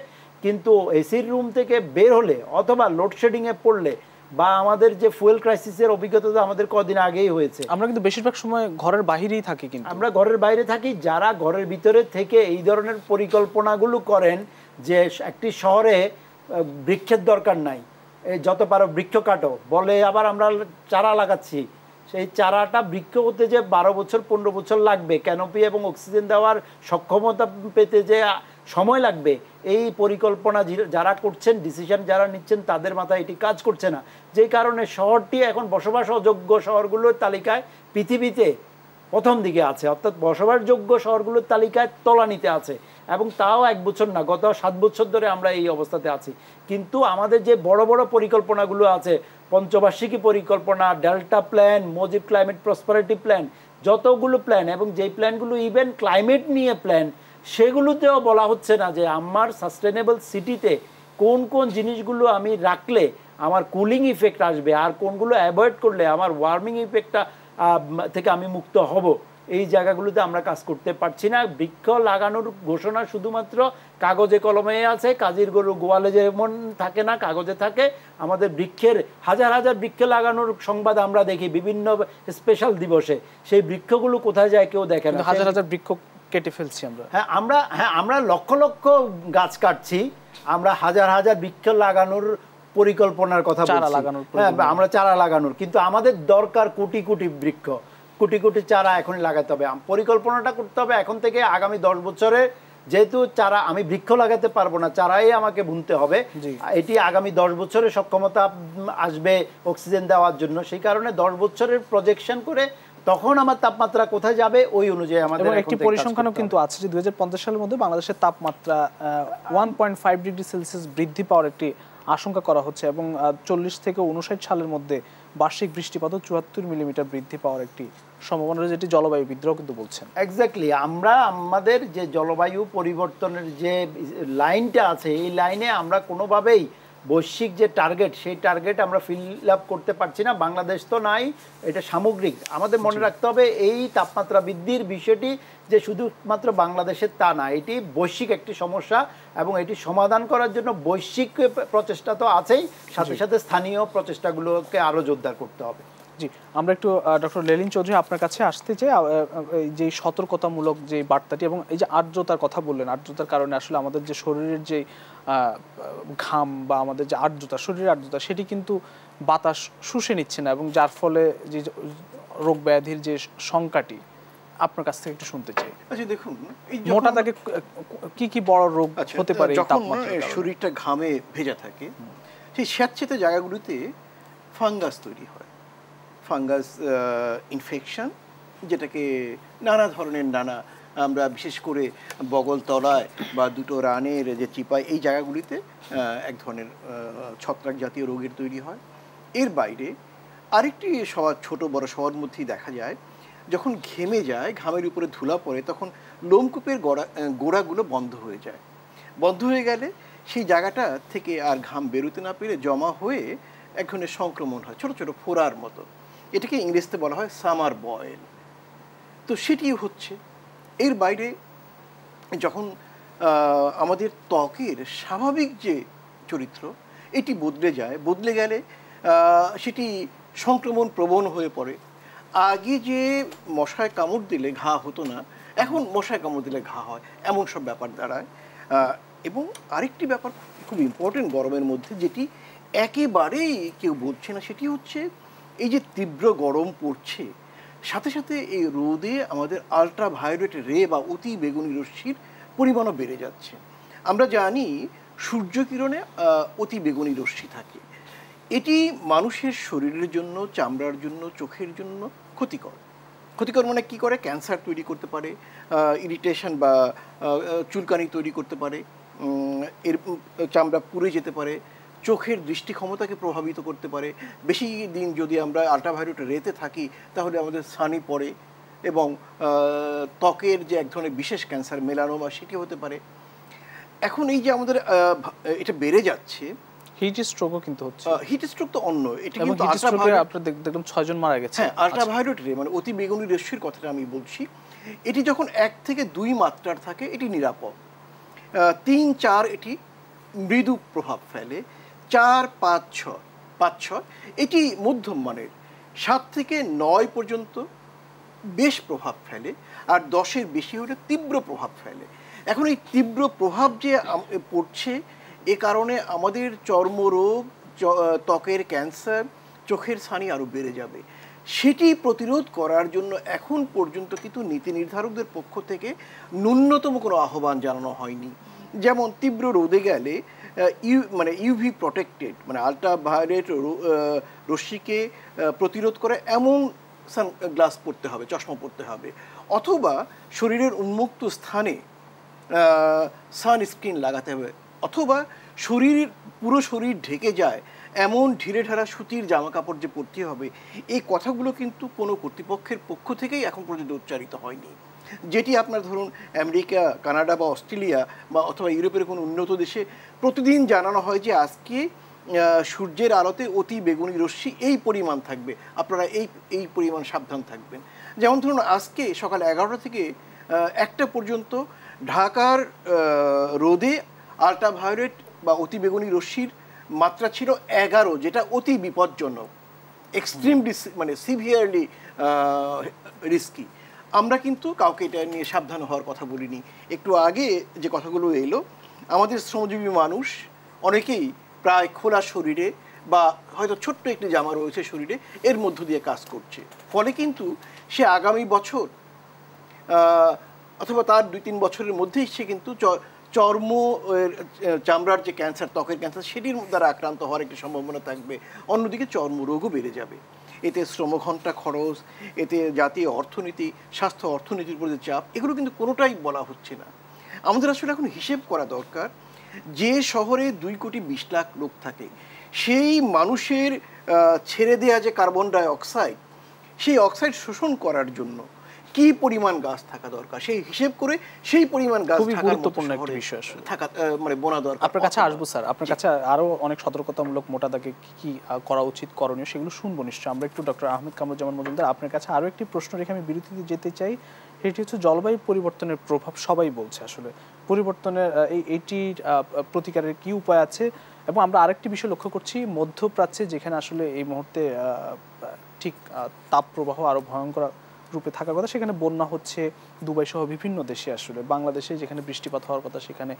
কিন্তু এসির রুম থেকে বের হলে অথবা লোডশেডিংয়ে পড়লে বা আমাদের যে ফুয়েল ক্রাইসিসের অভিজ্ঞতা তো আমাদের কদিন আগেই হয়েছে আমরা কিন্তু বেশিরভাগ সময় ঘরের বাইরেই থাকি কিন্তু আমরা ঘরের বাইরে থাকি যারা ঘরের ভিতরে থেকে এই ধরনের পরিকল্পনাগুলো করেন যে একটি শহরে বৃক্ষের দরকার নাই যত পারো বৃক্ষ কাটো বলে আবার আমরা চারা লাগাচ্ছি সেই চারাটা বৃক্ষ হতে যে বারো বছর পনেরো বছর লাগবে ক্যানোপি এবং অক্সিজেন দেওয়ার সক্ষমতা পেতে যে সময় লাগবে এই পরিকল্পনা যারা করছেন ডিসিশন যারা নিচ্ছেন তাদের মাথায় এটি কাজ করছে না যে কারণে শহরটি এখন বসবাস অযোগ্য শহরগুলোর তালিকায় পৃথিবীতে প্রথম দিকে আছে অর্থাৎ বসবাসযোগ্য শহরগুলোর তালিকায় তলানিতে আছে এবং তাও এক বছর না গত সাত বছর ধরে আমরা এই অবস্থাতে আছি কিন্তু আমাদের যে বড় বড় পরিকল্পনাগুলো আছে পঞ্চবার্ষিকী পরিকল্পনা delta plan Mujib climate prosperity plan যতগুলো প্ল্যান এবং যেই প্ল্যানগুলো ইভেন ক্লাইমেট নিয়ে প্ল্যান সেগুলোতেও বলা হচ্ছে না যে আমার সাস্টেনেবল সিটিতে কোন কোন জিনিসগুলো আমি রাখলে আমার কুলিং ইফেক্ট আসবে আর কোনগুলো অ্যাভয়েড করলে আমার ওয়ার্মিং ইফেক্টটা থেকে আমি মুক্ত হব এই জায়গাগুলোতে আমরা কাজ করতে পারছি না বৃক্ষ লাগানোর ঘোষণা শুধুমাত্র কাগজে কলমে আছে কাজের গরু গোয়ালে যেমন থাকে না কাগজে থাকে আমাদের বৃক্ষের হাজার হাজার বৃক্ষ লাগানোর সংবাদ আমরা দেখি বিভিন্ন স্পেশাল দিবসে সেই বৃক্ষগুলো কোথায় যায় কেউ দেখে না হাজার হাজার বৃক্ষ কেটে ফেলছি আমরা হ্যাঁ আমরা হ্যাঁ আমরা লক্ষ লক্ষ গাছ কাটছি আমরা হাজার হাজার বৃক্ষ লাগানোর পরিকল্পনার কথা চারা লাগানোর হ্যাঁ আমরা চারা লাগানোর কিন্তু আমাদের দরকার কোটি কোটি বৃক্ষ কোটি কোটি চারা এখন লাগাতে হবে পরিকল্পনাটা করতে হবে এখন থেকে আগামী দশ বছরে যেহেতু চারা আমি বৃক্ষ লাগাতে পারবো না চারাই আমাকে বুনতে হবে এটি আগামী দশ বছরের সক্ষমতা আসবে অক্সিজেন দেওয়ার জন্য সেই কারণে দশ বছরের প্রজেকশন করে তখন আমার তাপমাত্রা কোথায় যাবে ওই অনুযায়ী আমাদের একটি পরিসংখ্যানও কিন্তু আছে যে দু সালের মধ্যে বাংলাদেশের তাপমাত্রা one point five degree Celsius বৃদ্ধি পাওয়ার একটি আশঙ্কা করা হচ্ছে এবং চল্লিশ থেকে উনষাট সালের মধ্যে বার্ষিক বৃষ্টিপাতও চুয়াত্তর মিলিমিটার বৃদ্ধি পাওয়ার একটি সম্ভাবনা রয়েছে যেটি জলবায়ু বিদ্রোহ কিন্তু বলছেন এক্স্যাক্টলি আমরা আমাদের যে জলবায়ু পরিবর্তনের যে লাইনটা আছে এই লাইনে আমরা কোনোভাবেই বৈশ্বিক যে টার্গেট সেই টার্গেট আমরা ফিল আপ করতে পারছি না বাংলাদেশ তো নাই এটা সামগ্রিক আমাদের মনে রাখতে হবে এই তাপমাত্রা বৃদ্ধির বিষয়টি যে শুধুমাত্র বাংলাদেশের তা না এটি বৈশ্বিক একটি সমস্যা এবং এটি সমাধান করার জন্য বৈশ্বিক প্রচেষ্টা তো আছেই সাথে সাথে স্থানীয় প্রচেষ্টাগুলোকে আরও জোরদার করতে হবে জি আমরা একটু ডক্টর লেলিন চৌধুরী আপনার কাছে আসতে চাই যে সতর্কতামূলক যে বার্তাটি এবং এই যে আর্দ্রতার কথা বললেন আর্দ্রতার কারণে আসলে আমাদের যে শরীরের যে ঘাম বা আমাদের যে আর্দ্রতা শরীরের আর্দ্রতা সেটি কিন্তু বাতাস শুষে নিচ্ছে না এবং যার ফলে যে রোগ ব্যাধির যে সংখ্যাটি আপনার কাছ থেকে একটু শুনতে চাই আচ্ছা দেখুন মোটা তাকে কি কি বড় রোগ আচ্ছা, হতে পারে যখন শরীরটা ঘামে ভেজা থাকে সেই স্যাঁতচেতে জায়গাগুলিতে ফাঙ্গাস তৈরি হয় ফাঙ্গাস ইনফেকশন যেটাকে নানা ধরনের নানা আমরা বিশেষ করে বগল তলায় বা দুটো রানের যে চিপায় এই জায়গাগুলিতে এক ধরনের ছত্রাক জাতীয় রোগের তৈরি হয় এর বাইরে আরেকটি সবার ছোট বড় সবার মধ্যেই দেখা যায় যখন ঘেমে যায় ঘামের উপরে ধুলা পড়ে তখন লোমকূপের গোড়া গোড়াগুলো বন্ধ হয়ে যায় বন্ধ হয়ে গেলে সেই জায়গাটা থেকে আর ঘাম বেরোতে না পেরে জমা হয়ে এক ধরনের সংক্রমণ হয় ছোট ছোট ফোড়ার মতো এটাকে ইংরেজিতে বলা হয় সামার বয়েল তো সেটি হচ্ছে এর বাইরে যখন আমাদের ত্বকের স্বাভাবিক যে চরিত্র এটি বদলে যায় বদলে গেলে সেটি সংক্রমণ প্রবণ হয়ে পড়ে আগে যে মশায় কামড় দিলে ঘা হতো না এখন মশায় কামড় দিলে ঘা হয় এমন সব ব্যাপার দাঁড়ায় এবং আরেকটি ব্যাপার খুব ইম্পর্টেন্ট গরমের মধ্যে যেটি একেবারেই কেউ বলছে না সেটি হচ্ছে এই যে তীব্র গরম পড়ছে সাথে সাথে এই রোদে আমাদের আলট্রা ভায়োলেট রে বা অতি বেগুনি রশ্মির পরিমাণও বেড়ে যাচ্ছে আমরা জানি সূর্যকিরণে অতি বেগুনি রশ্মি থাকে এটি মানুষের শরীরের জন্য চামড়ার জন্য চোখের জন্য ক্ষতিকর ক্ষতিকর মানে কী করে ক্যান্সার তৈরি করতে পারে ইরিটেশন বা চুলকানি তৈরি করতে পারে এর চামড়া পুড়ে যেতে পারে চোখের দৃষ্টি ক্ষমতাকে প্রভাবিত করতে পারে বেশি দিন যদি আমরা আল্ট্রাভায়োলেট রেতে থাকি তাহলে আমাদের সানি পড়ে এবং ত্বকের যে এক ধরনের বিশেষ ক্যান্সার মেলানোমা সেটি হতে পারে এখন এই যে আমাদের এটা বেড়ে যাচ্ছে হিট স্ট্রোকও কিন্তু হচ্ছে হিট স্ট্রোক তো অন্য এটা কিন্তু আল্ট্রাভায়োলেট 6 জন মারা গেছে হ্যাঁ আল্ট্রাভায়োলেট রে মানে অতি বেগুনি রশ্মির কথাটা আমি বলছি এটি যখন এক থেকে দুই মাত্রার থাকে এটি নিরাপদ তিন চার এটি মৃদু প্রভাব ফেলে চার পাঁচ ছ পাঁচ ছয় এটি মধ্যম মানের সাত থেকে নয় পর্যন্ত বেশ প্রভাব ফেলে আর দশের বেশি হলে তীব্র প্রভাব ফেলে এখন এই তীব্র প্রভাব যে পড়ছে এ কারণে আমাদের চর্মরোগ ত্বকের ক্যান্সার চোখের ছানি আরও বেড়ে যাবে সেটি প্রতিরোধ করার জন্য এখন পর্যন্ত কিন্তু নীতি নির্ধারকদের পক্ষ থেকে ন্যূনতম কোনো আহ্বান জানানো হয়নি যেমন তীব্র রোদে গেলে ইউ মানে ইউভি প্রোটেক্টেড মানে আলট্রাভায়োলেট রশ্মিকে প্রতিরোধ করে এমন গ্লাস পরতে হবে চশমা পরতে হবে অথবা শরীরের উন্মুক্ত স্থানে সানস্ক্রিন লাগাতে হবে অথবা শরীর পুরো শরীর ঢেকে যায় এমন ঢিলে ঢালা সুতির জামা কাপড় যে পরতে হবে এই কথাগুলো কিন্তু কোনো কর্তৃপক্ষের পক্ষ থেকেই এখন পর্যন্ত উচ্চারিত হয়নি যেটি আপনার ধরুন আমেরিকা কানাডা বা অস্ট্রেলিয়া বা অথবা ইউরোপের কোনো উন্নত দেশে প্রতিদিন জানানো হয় যে আজকে সূর্যের আলোতে অতি বেগুনি রশ্মি এই পরিমাণ থাকবে আপনারা এই এই পরিমাণ সাবধান থাকবেন যেমন ধরুন আজকে সকাল এগারোটা থেকে একটা পর্যন্ত ঢাকার রোদে আল্ট্রাভায়োলেট বা অতি বেগুনি রশ্মির মাত্রা ছিল এগারো যেটা অতি বিপজ্জনক এক্সট্রিম মানে সিভিয়ারলি রিস্কি আমরা কিন্তু কাউকে এটা নিয়ে সাবধান হওয়ার কথা বলিনি একটু আগে যে কথাগুলো এলো আমাদের শ্রমজীবী মানুষ অনেকেই প্রায় খোলা শরীরে বা হয়তো ছোট্ট একটি জামা রয়েছে শরীরে এর মধ্য দিয়ে কাজ করছে ফলে কিন্তু সে আগামী বছর অথবা তার দুই তিন বছরের মধ্যেই সে কিন্তু চর্ম চামড়ার যে ক্যান্সার ত্বকের ক্যান্সার সেটির দ্বারা আক্রান্ত হওয়ার একটি সম্ভাবনা থাকবে অন্যদিকে চর্মরোগও বেড়ে যাবে এতে শ্রমঘণ্টা খরচ এতে জাতীয় অর্থনীতি স্বাস্থ্য অর্থনীতির উপর যে চাপ এগুলো কিন্তু কোনোটাই বলা হচ্ছে না আমাদের আসলে এখন হিসেব করা দরকার যে শহরে দুই কোটি বিশ লাখ লোক থাকে সেই মানুষের ছেড়ে দেয়া যে কার্বন ডাই অক্সাইড সেই অক্সাইড শোষণ করার জন্য কি পরিমাণ গাছ থাকা দরকার সেই হিসেব করে সেই পরিমাণ গাছ খুবই গুরুত্বপূর্ণ একটা বিষয় থাকা মানে বোনা দরকার আপনার কাছে আসবো স্যার আপনার কাছে আরো অনেক সতর্কতামূলক মোটা দাগে কি করা উচিত করণীয় সেগুলো শুনবো নিশ্চয় আমরা একটু ডক্টর আহমেদ জামান মজুমদার আপনার কাছে আরো একটি প্রশ্ন রেখে আমি বিরতিতে যেতে চাই সেটি হচ্ছে জলবায়ু পরিবর্তনের প্রভাব সবাই বলছে আসলে পরিবর্তনের এই এটির প্রতিকারের কি উপায় আছে এবং আমরা আরেকটি বিষয় লক্ষ্য করছি মধ্যপ্রাচ্যে যেখানে আসলে এই মুহূর্তে ঠিক তাপ প্রবাহ আরও ভয়ঙ্কর গ্রুপে থাকার কথা সেখানে বন্যা হচ্ছে দুবাই সহ বিভিন্ন দেশে আসলে বাংলাদেশে যেখানে বৃষ্টিপাত হওয়ার কথা সেখানে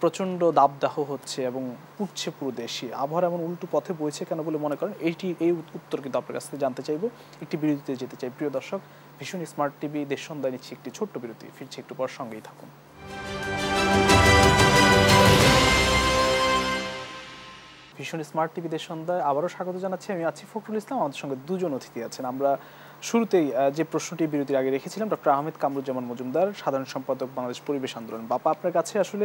প্রচণ্ড দাবদাহ হচ্ছে এবং পুড়ছে পুরো দেশে আবহাওয়া এমন উল্টো পথে বইছে কেন বলে মনে করেন এইটি এই উত্তর কিন্তু আপনার কাছ থেকে জানতে চাইব একটি বিরতিতে যেতে চাই প্রিয় দর্শক ভীষণ স্মার্ট টিভি দেশ সন্ধ্যায় নিচ্ছে একটি ছোট্ট বিরতি ফিরছে একটু পর সঙ্গেই থাকুন ভীষণ স্মার্ট টিভি দেশ সন্ধ্যায় আবারও স্বাগত জানাচ্ছি আমি আছি ফখরুল ইসলাম আমাদের সঙ্গে দুজন অতিথি আছেন আমরা শুরুতেই যে প্রশ্নটি বিরতির আগে রেখেছিলাম ডক্টর আহমেদ কামরুজ্জামান মজুমদার সাধারণ সম্পাদক বাংলাদেশ পরিবেশ আন্দোলন বাপা আপনার কাছে আসলে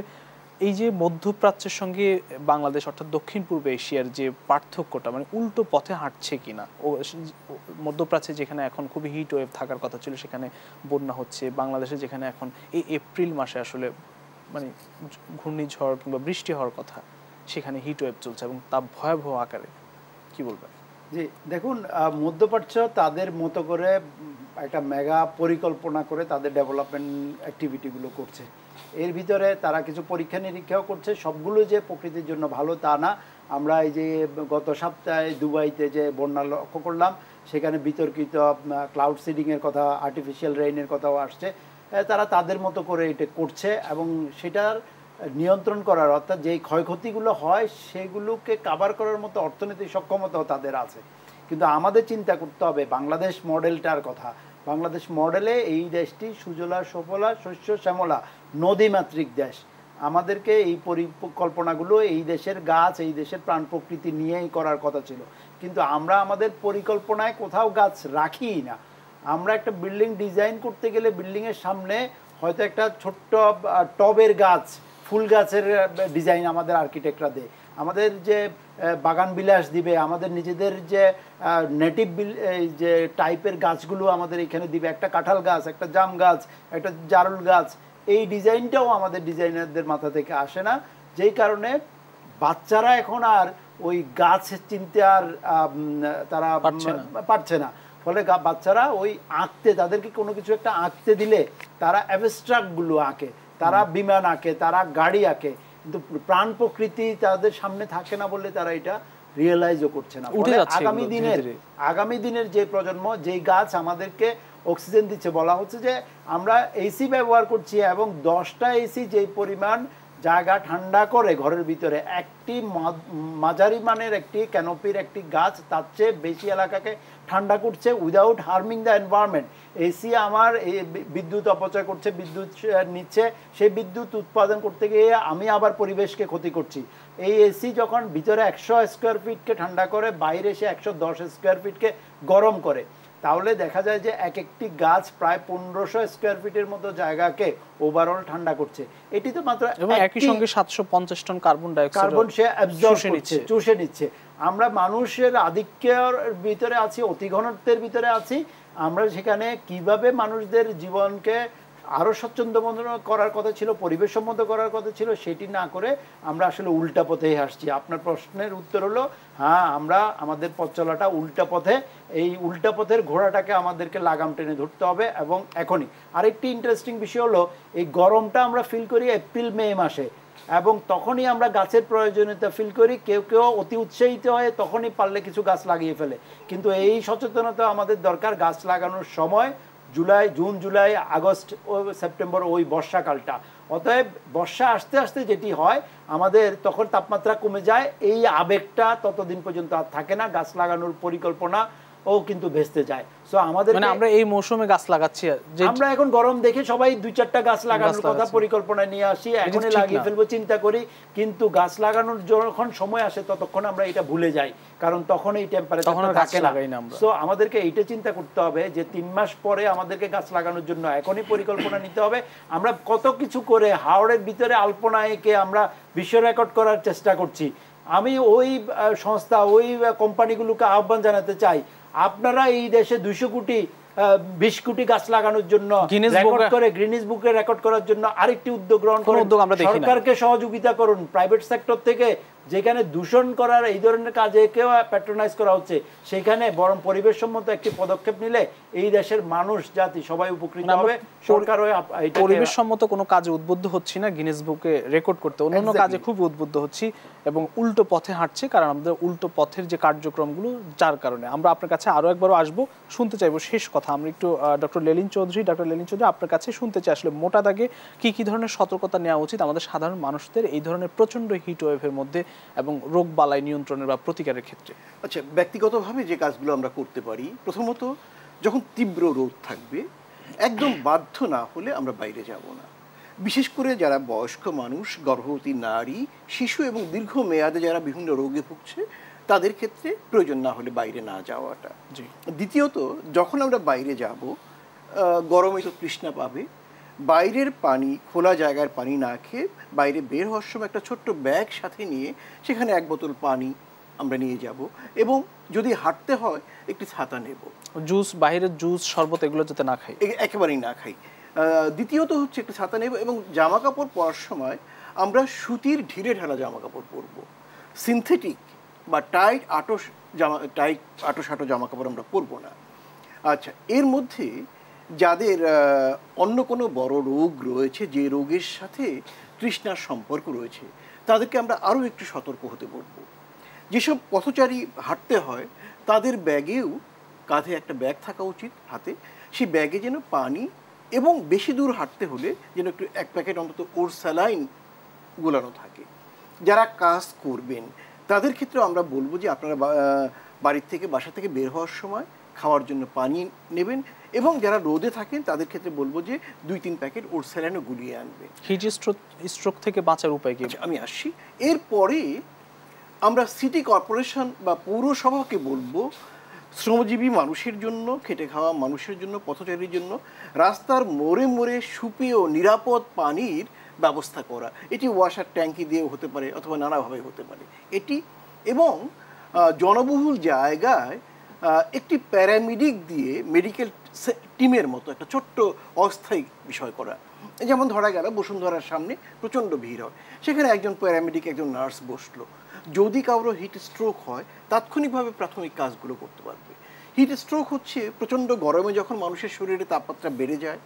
এই যে মধ্যপ্রাচ্যের সঙ্গে বাংলাদেশ অর্থাৎ দক্ষিণ পূর্ব এশিয়ার যে পার্থক্যটা মানে উল্টো পথে হাঁটছে কিনা ও মধ্যপ্রাচ্যে যেখানে এখন খুবই হিট ওয়েভ থাকার কথা ছিল সেখানে বন্যা হচ্ছে বাংলাদেশে যেখানে এখন এই এপ্রিল মাসে আসলে মানে ঘূর্ণিঝড় কিংবা বৃষ্টি হওয়ার কথা সেখানে হিট ওয়েভ চলছে এবং তা ভয়াবহ আকারে কি বলবেন জি দেখুন মধ্যপ্রাচ্য তাদের মতো করে একটা মেগা পরিকল্পনা করে তাদের ডেভেলপমেন্ট অ্যাক্টিভিটিগুলো করছে এর ভিতরে তারা কিছু পরীক্ষা নিরীক্ষাও করছে সবগুলো যে প্রকৃতির জন্য ভালো তা না আমরা এই যে গত সপ্তাহে দুবাইতে যে বন্যা লক্ষ্য করলাম সেখানে বিতর্কিত ক্লাউড সিডিংয়ের কথা আর্টিফিশিয়াল রেইনের কথাও আসছে তারা তাদের মতো করে এটা করছে এবং সেটার নিয়ন্ত্রণ করার অর্থাৎ যেই ক্ষয়ক্ষতিগুলো হয় সেগুলোকে কাভার করার মতো অর্থনৈতিক সক্ষমতাও তাদের আছে কিন্তু আমাদের চিন্তা করতে হবে বাংলাদেশ মডেলটার কথা বাংলাদেশ মডেলে এই দেশটি সুজলা সফলা শস্য শ্যামলা নদীমাতৃক দেশ আমাদেরকে এই পরিকল্পনাগুলো এই দেশের গাছ এই দেশের প্রাণ প্রকৃতি নিয়েই করার কথা ছিল কিন্তু আমরা আমাদের পরিকল্পনায় কোথাও গাছ রাখি না আমরা একটা বিল্ডিং ডিজাইন করতে গেলে বিল্ডিংয়ের সামনে হয়তো একটা ছোট্ট টবের গাছ ফুল গাছের ডিজাইন আমাদের আর্কিটেক্টরা দেয় আমাদের যে বাগান বিলাস দিবে আমাদের নিজেদের যে নেটিভ যে টাইপের গাছগুলো আমাদের এখানে দিবে একটা কাঁঠাল গাছ একটা জাম গাছ একটা জারুল গাছ এই ডিজাইনটাও আমাদের ডিজাইনারদের মাথা থেকে আসে না যেই কারণে বাচ্চারা এখন আর ওই গাছ চিনতে আর তারা পারছে না ফলে বাচ্চারা ওই আঁকতে তাদেরকে কোনো কিছু একটা আঁকতে দিলে তারা অ্যাবস্ট্রাক্টগুলো আঁকে তারা বিমান আঁকে তারা গাড়ি আঁকে কিন্তু প্রাণ প্রকৃতি তাদের সামনে থাকে না বললে তারা এটা রিয়েলাইজও করছে না আগামী দিনের আগামী দিনের যে প্রজন্ম যেই গাছ আমাদেরকে অক্সিজেন দিচ্ছে বলা হচ্ছে যে আমরা এসি ব্যবহার করছি এবং দশটা এসি যে পরিমাণ জায়গা ঠান্ডা করে ঘরের ভিতরে একটি মাঝারি মানের একটি ক্যানোপির একটি গাছ তার চেয়ে বেশি এলাকাকে ঠান্ডা করছে without harming the environment AC আমার বিদ্যুৎ অপচয় করছে বিদ্যুৎ নিচ্ছে সেই বিদ্যুৎ উৎপাদন করতে গিয়ে আমি আবার পরিবেশকে ক্ষতি করছি এই এসি যখন ভিতরে একশো স্কোয়ার ফিটকে ঠান্ডা করে বাইরে সে একশো দশ স্কোয়ার ফিটকে গরম করে তাহলে দেখা যায় যে এক একটি গাছ প্রায় পনেরোশো স্কোয়ার ফিটের মতো জায়গাকে ওভারঅল ঠান্ডা করছে এটি তো মাত্র একই সঙ্গে সাতশো পঞ্চাশ টন কার্বন ডাইঅক্সাইড কার্বন সে অ্যাবজর্ব নিচ্ছে চুষে নিচ্ছে আমরা মানুষের আধিক্যের ভিতরে আছি অতি ঘনত্বের ভিতরে আছি আমরা সেখানে কিভাবে মানুষদের জীবনকে আরও স্বচ্ছন্দমূলক করার কথা ছিল পরিবেশ সম্মত করার কথা ছিল সেটি না করে আমরা আসলে উল্টা পথেই আসছি আপনার প্রশ্নের উত্তর হলো হ্যাঁ আমরা আমাদের পথ চলাটা উল্টা পথে এই উল্টা পথের ঘোড়াটাকে আমাদেরকে লাগাম টেনে ধরতে হবে এবং এখনই আরেকটি ইন্টারেস্টিং বিষয় হলো এই গরমটা আমরা ফিল করি এপ্রিল মে মাসে এবং তখনই আমরা গাছের প্রয়োজনীয়তা ফিল করি কেউ কেউ অতি উৎসাহিত হয়ে তখনই পারলে কিছু গাছ লাগিয়ে ফেলে কিন্তু এই সচেতনতা আমাদের দরকার গাছ লাগানোর সময় জুলাই জুন জুলাই আগস্ট ও সেপ্টেম্বর ওই বর্ষাকালটা অতএব বর্ষা আসতে আসতে যেটি হয় আমাদের তখন তাপমাত্রা কমে যায় এই আবেগটা ততদিন পর্যন্ত আর থাকে না গাছ লাগানোর পরিকল্পনা ও কিন্তু ভেস্তে যায় আমাদের মানে আমরা এই মৌসুমে গাছ লাগাচ্ছি আমরা এখন গরম দেখে সবাই দুই চারটা গাছ লাগানোর কথা পরিকল্পনা নিয়ে আসি এখনই লাগিয়ে ফেলবো চিন্তা করি কিন্তু গাছ লাগানোর যখন সময় আসে ততক্ষণ আমরা এটা ভুলে যাই কারণ তখন এই টেম্পারেচার থাকে না আমাদেরকে এইটা চিন্তা করতে হবে যে তিন মাস পরে আমাদেরকে গাছ লাগানোর জন্য এখনই পরিকল্পনা নিতে হবে আমরা কত কিছু করে হাওড়ের ভিতরে আলপনায়কে আমরা বিশ্ব রেকর্ড করার চেষ্টা করছি আমি ওই সংস্থা ওই কোম্পানিগুলোকে আহ্বান জানাতে চাই আপনারা এই দেশে দুশো কোটি বিশ কোটি গাছ লাগানোর জন্য রেকর্ড করে বুকে রেকর্ড করার জন্য আরেকটি উদ্যোগ গ্রহণ করুন সরকারকে সহযোগিতা করুন প্রাইভেট সেক্টর থেকে যেখানে দূষণ করার এই ধরনের কেউ প্যাট্রোনাইজ করা হচ্ছে সেখানে বরং পরিবেশ সম্মত একটি পদক্ষেপ নিলে এই দেশের মানুষ জাতি সবাই উপকৃত হবে সরকার পরিবেশ সম্মত কোনো কাজে উদ্বুদ্ধ হচ্ছি না গিনেস বুকে রেকর্ড করতে অন্য কাজে খুব উদ্বুদ্ধ হচ্ছি এবং উল্টো পথে হাঁটছি কারণ আমাদের উল্টো পথের যে কার্যক্রমগুলো যার কারণে আমরা আপনার কাছে আরও একবারও আসবো শুনতে চাইবো শেষ কথা আমরা একটু ডক্টর লেলিন চৌধুরী ডক্টর লেলিন চৌধুরী আপনার কাছে শুনতে চাই আসলে মোটা দাগে কি কি ধরনের সতর্কতা নেওয়া উচিত আমাদের সাধারণ মানুষদের এই ধরনের প্রচণ্ড হিট ওয়েভের মধ্যে এবং রোগ বালাই নিয়ন্ত্রণের বা প্রতিকারের ক্ষেত্রে আচ্ছা ব্যক্তিগতভাবে যে কাজগুলো আমরা করতে পারি প্রথমত যখন তীব্র রোগ থাকবে একদম বাধ্য না হলে আমরা বাইরে যাব না বিশেষ করে যারা বয়স্ক মানুষ গর্ভবতী নারী শিশু এবং দীর্ঘ মেয়াদে যারা বিভিন্ন রোগে ভুগছে তাদের ক্ষেত্রে প্রয়োজন না হলে বাইরে না যাওয়াটা দ্বিতীয়ত যখন আমরা বাইরে যাব গরমে তো তৃষ্ণা পাবে বাইরের পানি খোলা জায়গার পানি না খেয়ে বাইরে বের হওয়ার সময় একটা ছোট্ট ব্যাগ সাথে নিয়ে সেখানে এক বোতল পানি আমরা নিয়ে যাব এবং যদি হাঁটতে হয় একটি ছাতা নেব জুস বাইরের জুস শরবত এগুলো যাতে না খাই একেবারেই না খাই দ্বিতীয়ত হচ্ছে একটি ছাতা নেব এবং জামা কাপড় পরার সময় আমরা সুতির ঢিলে ঢালা জামা কাপড় পরব সিনথেটিক বা টাইট আটো জামা টাইট আটো সাটো জামা কাপড় আমরা পরবো না আচ্ছা এর মধ্যে যাদের অন্য কোনো বড় রোগ রয়েছে যে রোগের সাথে তৃষ্ণার সম্পর্ক রয়েছে তাদেরকে আমরা আরও একটু সতর্ক হতে বলব যেসব পথচারী হাঁটতে হয় তাদের ব্যাগেও কাঁধে একটা ব্যাগ থাকা উচিত হাতে সেই ব্যাগে যেন পানি এবং বেশি দূর হাঁটতে হলে যেন একটু এক প্যাকেট অন্তত ওর স্যালাইন গোলানো থাকে যারা কাজ করবেন তাদের ক্ষেত্রে আমরা বলবো যে আপনারা বাড়ির থেকে বাসা থেকে বের হওয়ার সময় খাওয়ার জন্য পানি নেবেন এবং যারা রোদে থাকেন তাদের ক্ষেত্রে বলবো যে দুই তিন প্যাকেট ওর স্যালাইনও গুলিয়ে আনবে হিট স্ট্রোক স্ট্রোক থেকে বাঁচার উপায় কি আচ্ছা, আমি আসছি এরপরে আমরা সিটি কর্পোরেশন বা পৌরসভাকে বলবো শ্রমজীবী মানুষের জন্য খেটে খাওয়া মানুষের জন্য পথচারীর জন্য রাস্তার মোড়ে মোড়ে সুপেয় নিরাপদ পানির ব্যবস্থা করা এটি ওয়াশার ট্যাঙ্কি দিয়েও হতে পারে অথবা নানাভাবে হতে পারে এটি এবং জনবহুল জায়গায় একটি প্যারামেডিক দিয়ে মেডিকেল টিমের মতো একটা ছোট্ট অস্থায়ী বিষয় করা যেমন ধরা গেল বসুন্ধরার সামনে প্রচণ্ড ভিড় হয় সেখানে একজন প্যারামেডিক একজন নার্স বসলো যদি কারোর হিট স্ট্রোক হয় তাৎক্ষণিকভাবে প্রাথমিক কাজগুলো করতে পারবে হিট স্ট্রোক হচ্ছে প্রচণ্ড গরমে যখন মানুষের শরীরে তাপমাত্রা বেড়ে যায়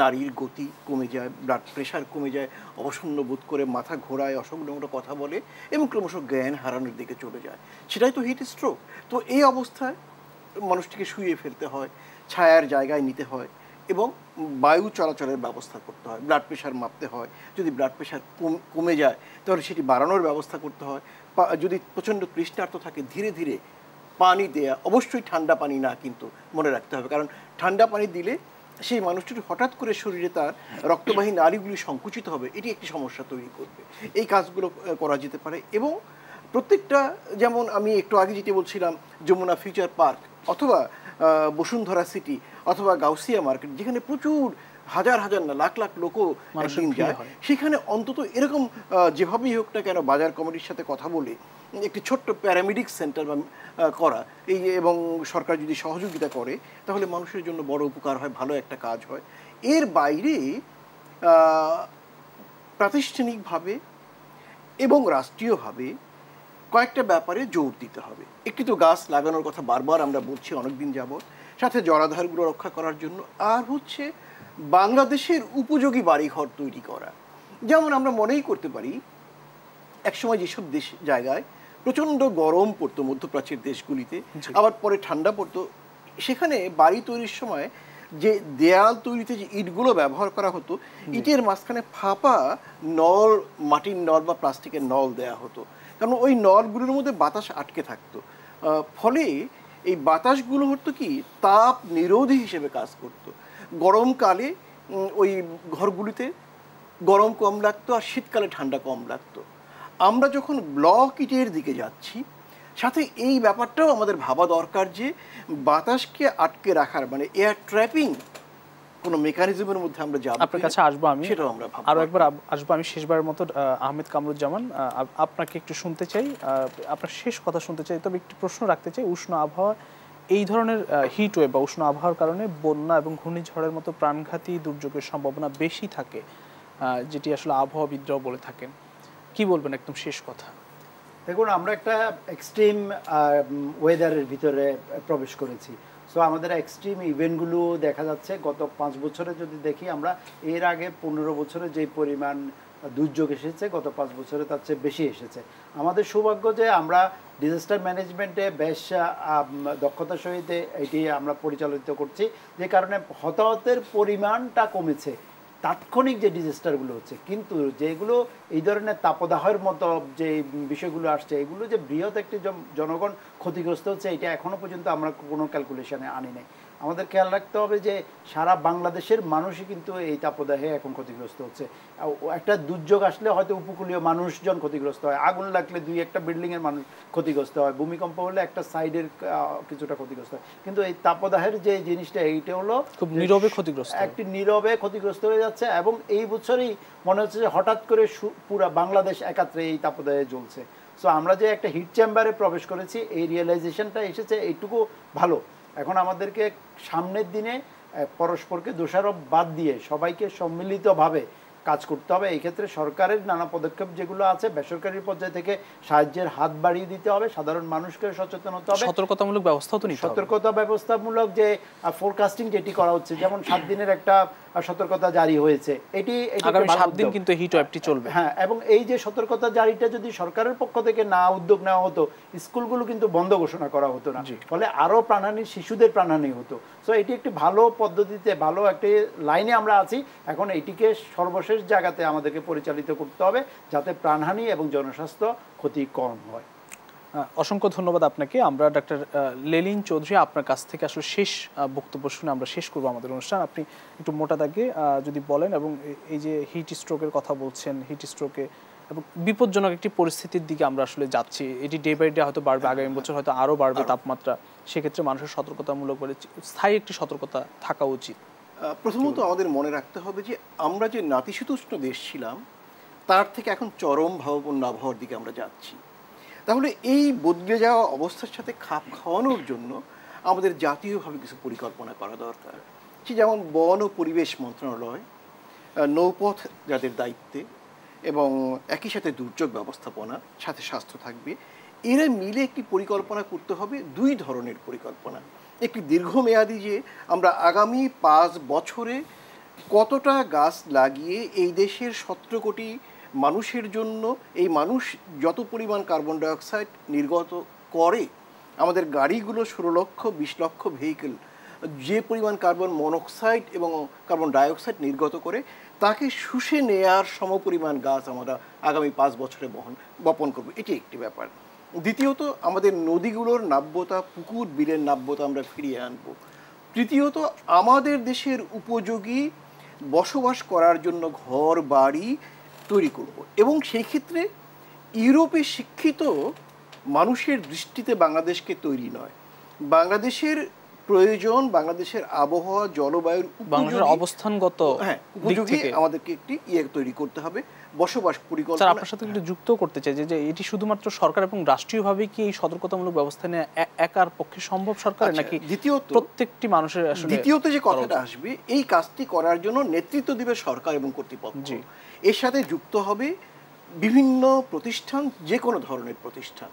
নারীর গতি কমে যায় ব্লাড প্রেশার কমে যায় অবসন্ন বোধ করে মাথা ঘোরায় অসংলগ্ন কথা বলে এবং ক্রমশ জ্ঞান হারানোর দিকে চলে যায় সেটাই তো হিট স্ট্রোক তো এই অবস্থায় মানুষটিকে শুয়ে ফেলতে হয় ছায়ার জায়গায় নিতে হয় এবং বায়ু চলাচলের ব্যবস্থা করতে হয় ব্লাড প্রেশার মাপতে হয় যদি ব্লাড প্রেশার কমে যায় তাহলে সেটি বাড়ানোর ব্যবস্থা করতে হয় যদি প্রচণ্ড তৃষ্ণার্ত থাকে ধীরে ধীরে পানি দেয়া অবশ্যই ঠান্ডা পানি না কিন্তু মনে রাখতে হবে কারণ ঠান্ডা পানি দিলে সেই মানুষটির হঠাৎ করে শরীরে তার রক্তবাহী নারীগুলি সংকুচিত হবে এটি একটি সমস্যা তৈরি করবে এই কাজগুলো করা যেতে পারে এবং প্রত্যেকটা যেমন আমি একটু আগে যেটি বলছিলাম যমুনা ফিউচার পার্ক অথবা বসুন্ধরা সিটি অথবা গাউসিয়া মার্কেট যেখানে প্রচুর হাজার হাজার না লাখ লাখ লোকও একদিন যায় সেখানে অন্তত এরকম যেভাবেই হোক না কেন বাজার কমিটির সাথে কথা বলে একটি ছোট্ট প্যারামেডিক সেন্টার বা করা এই এবং সরকার যদি সহযোগিতা করে তাহলে মানুষের জন্য বড় উপকার হয় ভালো একটা কাজ হয় এর বাইরে প্রাতিষ্ঠানিকভাবে এবং রাষ্ট্রীয়ভাবে কয়েকটা ব্যাপারে জোর দিতে হবে একটি তো গাছ লাগানোর কথা বারবার আমরা বলছি অনেকদিন যাবৎ সাথে জলাধারগুলো রক্ষা করার জন্য আর হচ্ছে বাংলাদেশের উপযোগী বাড়িঘর তৈরি করা যেমন আমরা মনেই করতে পারি একসময় যেসব দেশ জায়গায় প্রচণ্ড গরম পড়তো মধ্যপ্রাচ্যের দেশগুলিতে আবার পরে ঠান্ডা পড়তো সেখানে বাড়ি তৈরির সময় যে দেয়াল তৈরিতে যে ইটগুলো ব্যবহার করা হতো ইটের মাঝখানে ফাঁপা নল মাটির নল বা প্লাস্টিকের নল দেয়া হতো কারণ ওই নলগুলোর মধ্যে বাতাস আটকে থাকতো ফলে এই বাতাসগুলো হতো কি তাপ নিরোধী হিসেবে কাজ করত। গরমকালে ওই ঘরগুলিতে গরম কম লাগতো আর শীতকালে ঠান্ডা কম লাগতো আমরা যখন ব্লক ইটের দিকে যাচ্ছি সাথে এই ব্যাপারটাও আমাদের ভাবা দরকার যে বাতাসকে আটকে রাখার মানে এয়ার ট্র্যাপিং মেকানিজমের মধ্যে আমরা যাব আপনার কাছে আসবো আমি সেটাও আমরা একবার আসবো আমি শেষবারের মতো আহমেদ কামরুজ্জামান আপনাকে একটু শুনতে চাই আপনার শেষ কথা শুনতে চাই তবে একটি প্রশ্ন রাখতে চাই উষ্ণ আবহাওয়া এই ধরনের হিট ওয়েভ বা উষ্ণ আবহাওয়ার কারণে বন্যা এবং ঘূর্ণিঝড়ের মতো প্রাণঘাতী দুর্যোগের সম্ভাবনা বেশি থাকে যেটি আসলে আবহাওয়াবিদরাও বলে থাকেন কি বলবেন একদম শেষ কথা দেখুন আমরা একটা এক্সট্রিম ওয়েদারের ভিতরে প্রবেশ করেছি সো আমাদের এক্সট্রিম ইভেন্টগুলো দেখা যাচ্ছে গত পাঁচ বছরে যদি দেখি আমরা এর আগে পনেরো বছরে যে পরিমাণ দুর্যোগ এসেছে গত পাঁচ বছরে তার চেয়ে বেশি এসেছে আমাদের সৌভাগ্য যে আমরা ডিজাস্টার ম্যানেজমেন্টে বেশ দক্ষতার সহিতে এটি আমরা পরিচালিত করছি যে কারণে হতাহতের পরিমাণটা কমেছে তাৎক্ষণিক যে ডিজাস্টারগুলো হচ্ছে কিন্তু যেগুলো এই ধরনের তাপদাহের মতো যে বিষয়গুলো আসছে এগুলো যে বৃহৎ একটি জনগণ ক্ষতিগ্রস্ত হচ্ছে এটা এখনো পর্যন্ত আমরা কোনো ক্যালকুলেশনে আনি নাই আমাদের খেয়াল রাখতে হবে যে সারা বাংলাদেশের মানুষই কিন্তু এই তাপদাহে এখন ক্ষতিগ্রস্ত হচ্ছে একটা দুর্যোগ আসলে হয়তো উপকূলীয় মানুষজন ক্ষতিগ্রস্ত হয় আগুন লাগলে দুই একটা বিল্ডিংয়ের মানুষ ক্ষতিগ্রস্ত হয় ভূমিকম্প হলে একটা সাইডের কিছুটা ক্ষতিগ্রস্ত হয় কিন্তু এই তাপদাহের যে জিনিসটা এইটা হলো খুব নীরবে ক্ষতিগ্রস্ত একটি নীরবে ক্ষতিগ্রস্ত হয়ে যাচ্ছে এবং এই বছরই মনে হচ্ছে যে হঠাৎ করে পুরা বাংলাদেশ একাত্রে এই তাপদাহে জ্বলছে সো আমরা যে একটা হিট চেম্বারে প্রবেশ করেছি এই রিয়েলাইজেশনটা এসেছে এইটুকু ভালো এখন আমাদেরকে সামনের দিনে পরস্পরকে দোষারোপ বাদ দিয়ে সবাইকে সম্মিলিতভাবে কাজ করতে হবে এই ক্ষেত্রে সরকারের নানা পদক্ষেপ যেগুলো আছে বেসরকারি পর্যায় থেকে সাহায্যের হাত বাড়িয়ে দিতে হবে সাধারণ মানুষকে সচেতন হতে হবে সতর্কতামূলক ব্যবস্থা তো সতর্কতা ব্যবস্থামূলক যে ফোরকাস্টিং যেটি করা হচ্ছে যেমন সাত দিনের একটা সতর্কতা জারি হয়েছে এটি সাত দিন কিন্তু হিট ওয়েবটি চলবে হ্যাঁ এবং এই যে সতর্কতা জারিটা যদি সরকারের পক্ষ থেকে না উদ্যোগ নেওয়া হতো স্কুলগুলো কিন্তু বন্ধ ঘোষণা করা হতো না ফলে আরও প্রাণহানি শিশুদের প্রাণহানি হতো তো এটি একটি ভালো পদ্ধতিতে ভালো একটি লাইনে আমরা আছি এখন এটিকে সর্বশেষ জায়গাতে আমাদেরকে পরিচালিত করতে হবে যাতে প্রাণহানি এবং জনস্বাস্থ্য ক্ষতি কম হয় অসংখ্য ধন্যবাদ আপনাকে আমরা ডাক্তার লেলিন চৌধুরী আপনার কাছ থেকে আসলে শেষ বক্তব্য শুনে আমরা শেষ করবো আমাদের অনুষ্ঠান আপনি একটু মোটা দাগে যদি বলেন এবং এই যে হিট স্ট্রোকের কথা বলছেন হিট স্ট্রোকে এবং বিপজ্জনক একটি পরিস্থিতির দিকে আমরা আসলে যাচ্ছি এটি ডে বাই ডে হয়তো বাড়বে আগামী বছর হয়তো আরও বাড়বে তাপমাত্রা সেক্ষেত্রে মানুষের সতর্কতামূলক বলে স্থায়ী একটি সতর্কতা থাকা উচিত প্রথমত আমাদের মনে রাখতে হবে যে আমরা যে নাতিশীতোষ্ণ দেশ ছিলাম তার থেকে এখন চরম ভাবপূর্ণ আবহাওয়ার দিকে আমরা যাচ্ছি তাহলে এই বদলে যাওয়া অবস্থার সাথে খাপ খাওয়ানোর জন্য আমাদের জাতীয়ভাবে কিছু পরিকল্পনা করা দরকার সে যেমন বন ও পরিবেশ মন্ত্রণালয় নৌপথ যাদের দায়িত্বে এবং একই সাথে দুর্যোগ ব্যবস্থাপনা সাথে স্বাস্থ্য থাকবে এরা মিলে একটি পরিকল্পনা করতে হবে দুই ধরনের পরিকল্পনা একটি দীর্ঘমেয়াদি যে আমরা আগামী পাঁচ বছরে কতটা গাছ লাগিয়ে এই দেশের সতেরো কোটি মানুষের জন্য এই মানুষ যত পরিমাণ কার্বন ডাইঅক্সাইড নির্গত করে আমাদের গাড়িগুলো ষোলো লক্ষ বিশ লক্ষ ভেহিকেল যে পরিমাণ কার্বন মনোক্সাইড এবং কার্বন ডাইঅক্সাইড নির্গত করে তাকে শুষে নেয়ার সমপরিমাণ গাছ আমরা আগামী পাঁচ বছরে বহন বপন করব এটি একটি ব্যাপার দ্বিতীয়ত আমাদের নদীগুলোর নাব্যতা পুকুর বিলের নাব্যতা আমরা ফিরিয়ে আনব তৃতীয়ত আমাদের দেশের উপযোগী বসবাস করার জন্য ঘর বাড়ি তৈরি করব এবং সেই ক্ষেত্রে ইউরোপে শিক্ষিত মানুষের দৃষ্টিতে বাংলাদেশকে তৈরি নয় বাংলাদেশের প্রয়োজন বাংলাদেশের আবহাওয়া জলবায়ুর বাংলাদেশের অবস্থানগত হ্যাঁ, উপযোগী আমাদেরকে একটি ইয়ে তৈরি করতে হবে বসবাস পরিকল্পনা স্যার আপনার সাথে একটু যুক্ত করতে চাই যে এটি শুধুমাত্র সরকার এবং রাষ্ট্রীয়ভাবে কি এই সতর্কতামূলক ব্যবস্থা নিয়ে একার পক্ষে সম্ভব সরকার আচ্ছা, নাকি দ্বিতীয়ত প্রত্যেকটি মানুষের আসলে দ্বিতীয়ত যে কথাটা আসবে এই কাজটি করার জন্য নেতৃত্ব দিবে সরকার এবং কর্তৃপক্ষ এর সাথে যুক্ত হবে বিভিন্ন প্রতিষ্ঠান যে কোনো ধরনের প্রতিষ্ঠান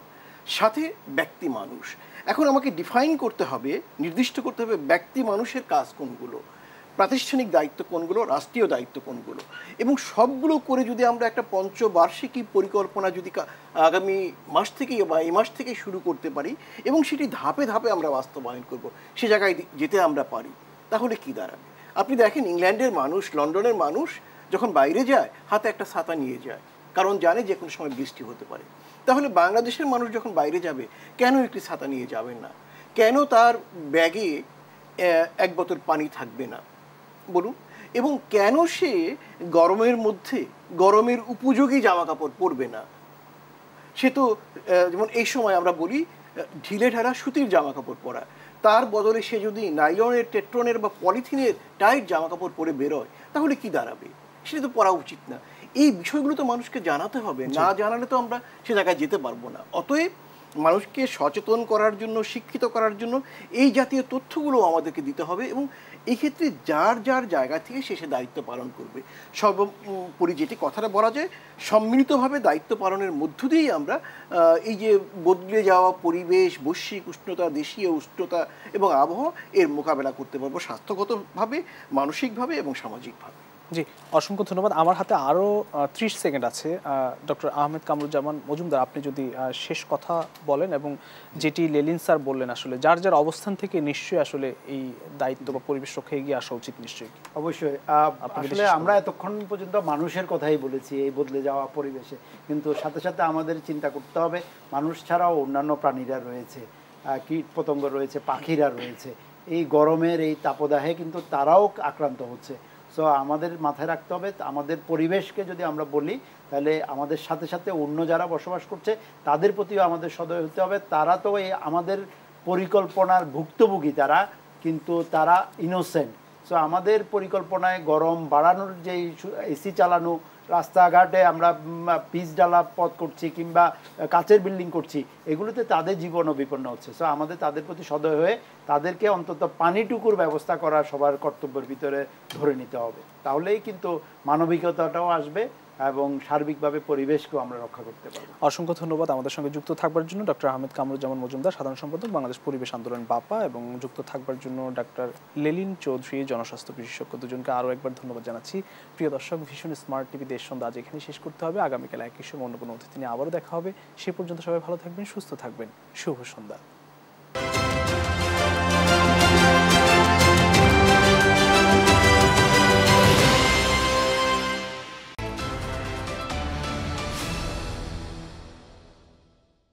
সাথে ব্যক্তি মানুষ এখন আমাকে ডিফাইন করতে হবে নির্দিষ্ট করতে হবে ব্যক্তি মানুষের কাজ কোনগুলো প্রাতিষ্ঠানিক দায়িত্ব কোনগুলো রাষ্ট্রীয় দায়িত্ব কোনগুলো এবং সবগুলো করে যদি আমরা একটা পঞ্চবার্ষিকী পরিকল্পনা যদি আগামী মাস থেকে বা এই মাস থেকে শুরু করতে পারি এবং সেটি ধাপে ধাপে আমরা বাস্তবায়ন করব সে জায়গায় যেতে আমরা পারি তাহলে কি দাঁড়াবে আপনি দেখেন ইংল্যান্ডের মানুষ লন্ডনের মানুষ যখন বাইরে যায় হাতে একটা ছাতা নিয়ে যায় কারণ জানে যে কোনো সময় বৃষ্টি হতে পারে তাহলে বাংলাদেশের মানুষ যখন বাইরে যাবে কেন একটি ছাতা নিয়ে যাবেন না কেন তার ব্যাগে এক বোতল পানি থাকবে না বলুন এবং কেন সে গরমের মধ্যে গরমের উপযোগী জামা কাপড় পরবে না সে তো যেমন এই সময় আমরা বলি ঢিলে ঢালা সুতির জামা কাপড় পরা তার বদলে সে যদি নাইলনের টেট্রনের বা পলিথিনের টাইট জামা কাপড় পরে বেরোয় তাহলে কি দাঁড়াবে সেটা তো পড়া উচিত না এই বিষয়গুলো তো মানুষকে জানাতে হবে না জানালে তো আমরা সে জায়গায় যেতে পারবো না অতএব মানুষকে সচেতন করার জন্য শিক্ষিত করার জন্য এই জাতীয় তথ্যগুলো আমাদেরকে দিতে হবে এবং এক্ষেত্রে যার যার জায়গা থেকে সে সে দায়িত্ব পালন করবে সর্বোপরি যেটি কথাটা বলা যায় সম্মিলিতভাবে দায়িত্ব পালনের মধ্য দিয়েই আমরা এই যে বদলে যাওয়া পরিবেশ বৈশ্বিক উষ্ণতা দেশীয় উষ্ণতা এবং আবহাওয়া এর মোকাবেলা করতে পারবো স্বাস্থ্যগতভাবে মানসিকভাবে এবং সামাজিকভাবে জি অসংখ্য ধন্যবাদ আমার হাতে আরও ত্রিশ সেকেন্ড আছে ডক্টর আহমেদ কামরুজ্জামান মজুমদার আপনি যদি শেষ কথা বলেন এবং যেটি লেলিন স্যার বললেন আসলে যার যার অবস্থান থেকে নিশ্চয়ই আসলে এই দায়িত্ব বা পরিবেশ রক্ষে এগিয়ে আসা উচিত নিশ্চয়ই অবশ্যই আসলে আমরা এতক্ষণ পর্যন্ত মানুষের কথাই বলেছি এই বদলে যাওয়া পরিবেশে কিন্তু সাথে সাথে আমাদের চিন্তা করতে হবে মানুষ ছাড়াও অন্যান্য প্রাণীরা রয়েছে কীট পতঙ্গ রয়েছে পাখিরা রয়েছে এই গরমের এই তাপদাহে কিন্তু তারাও আক্রান্ত হচ্ছে সো আমাদের মাথায় রাখতে হবে আমাদের পরিবেশকে যদি আমরা বলি তাহলে আমাদের সাথে সাথে অন্য যারা বসবাস করছে তাদের প্রতিও আমাদের সদয় হতে হবে তারা তো এই আমাদের পরিকল্পনার ভুক্তভোগী তারা কিন্তু তারা ইনোসেন্ট সো আমাদের পরিকল্পনায় গরম বাড়ানোর যে এসি চালানো রাস্তাঘাটে আমরা পিচ ডালা পথ করছি কিংবা কাচের বিল্ডিং করছি এগুলোতে তাদের জীবনও বিপন্ন হচ্ছে সো আমাদের তাদের প্রতি সদয় হয়ে তাদেরকে অন্তত পানিটুকুর ব্যবস্থা করা সবার কর্তব্যের ভিতরে ধরে নিতে হবে তাহলেই কিন্তু মানবিকতাটাও আসবে এবং সার্বিকভাবে পরিবেশকেও আমরা রক্ষা করতে পারি অসংখ্য ধন্যবাদ আমাদের সঙ্গে যুক্ত থাকবার জন্য ডক্টর আহমেদ কামরুজ্জামান মজুমদার সাধারণ সম্পাদক বাংলাদেশ পরিবেশ আন্দোলন বাপা এবং যুক্ত থাকবার জন্য ডক্টর লেলিন চৌধুরী জনস্বাস্থ্য বিশেষজ্ঞ দুজনকে আরও একবার ধন্যবাদ জানাচ্ছি প্রিয় দর্শক ভীষণ স্মার্ট টিভি দেশ সন্ধ্যা আজ এখানে শেষ করতে হবে আগামীকাল একই সময় অন্য কোনো অতিথি নিয়ে আবারও দেখা হবে সে পর্যন্ত সবাই ভালো থাকবেন সুস্থ থাকবেন শুভ সন্ধ্যা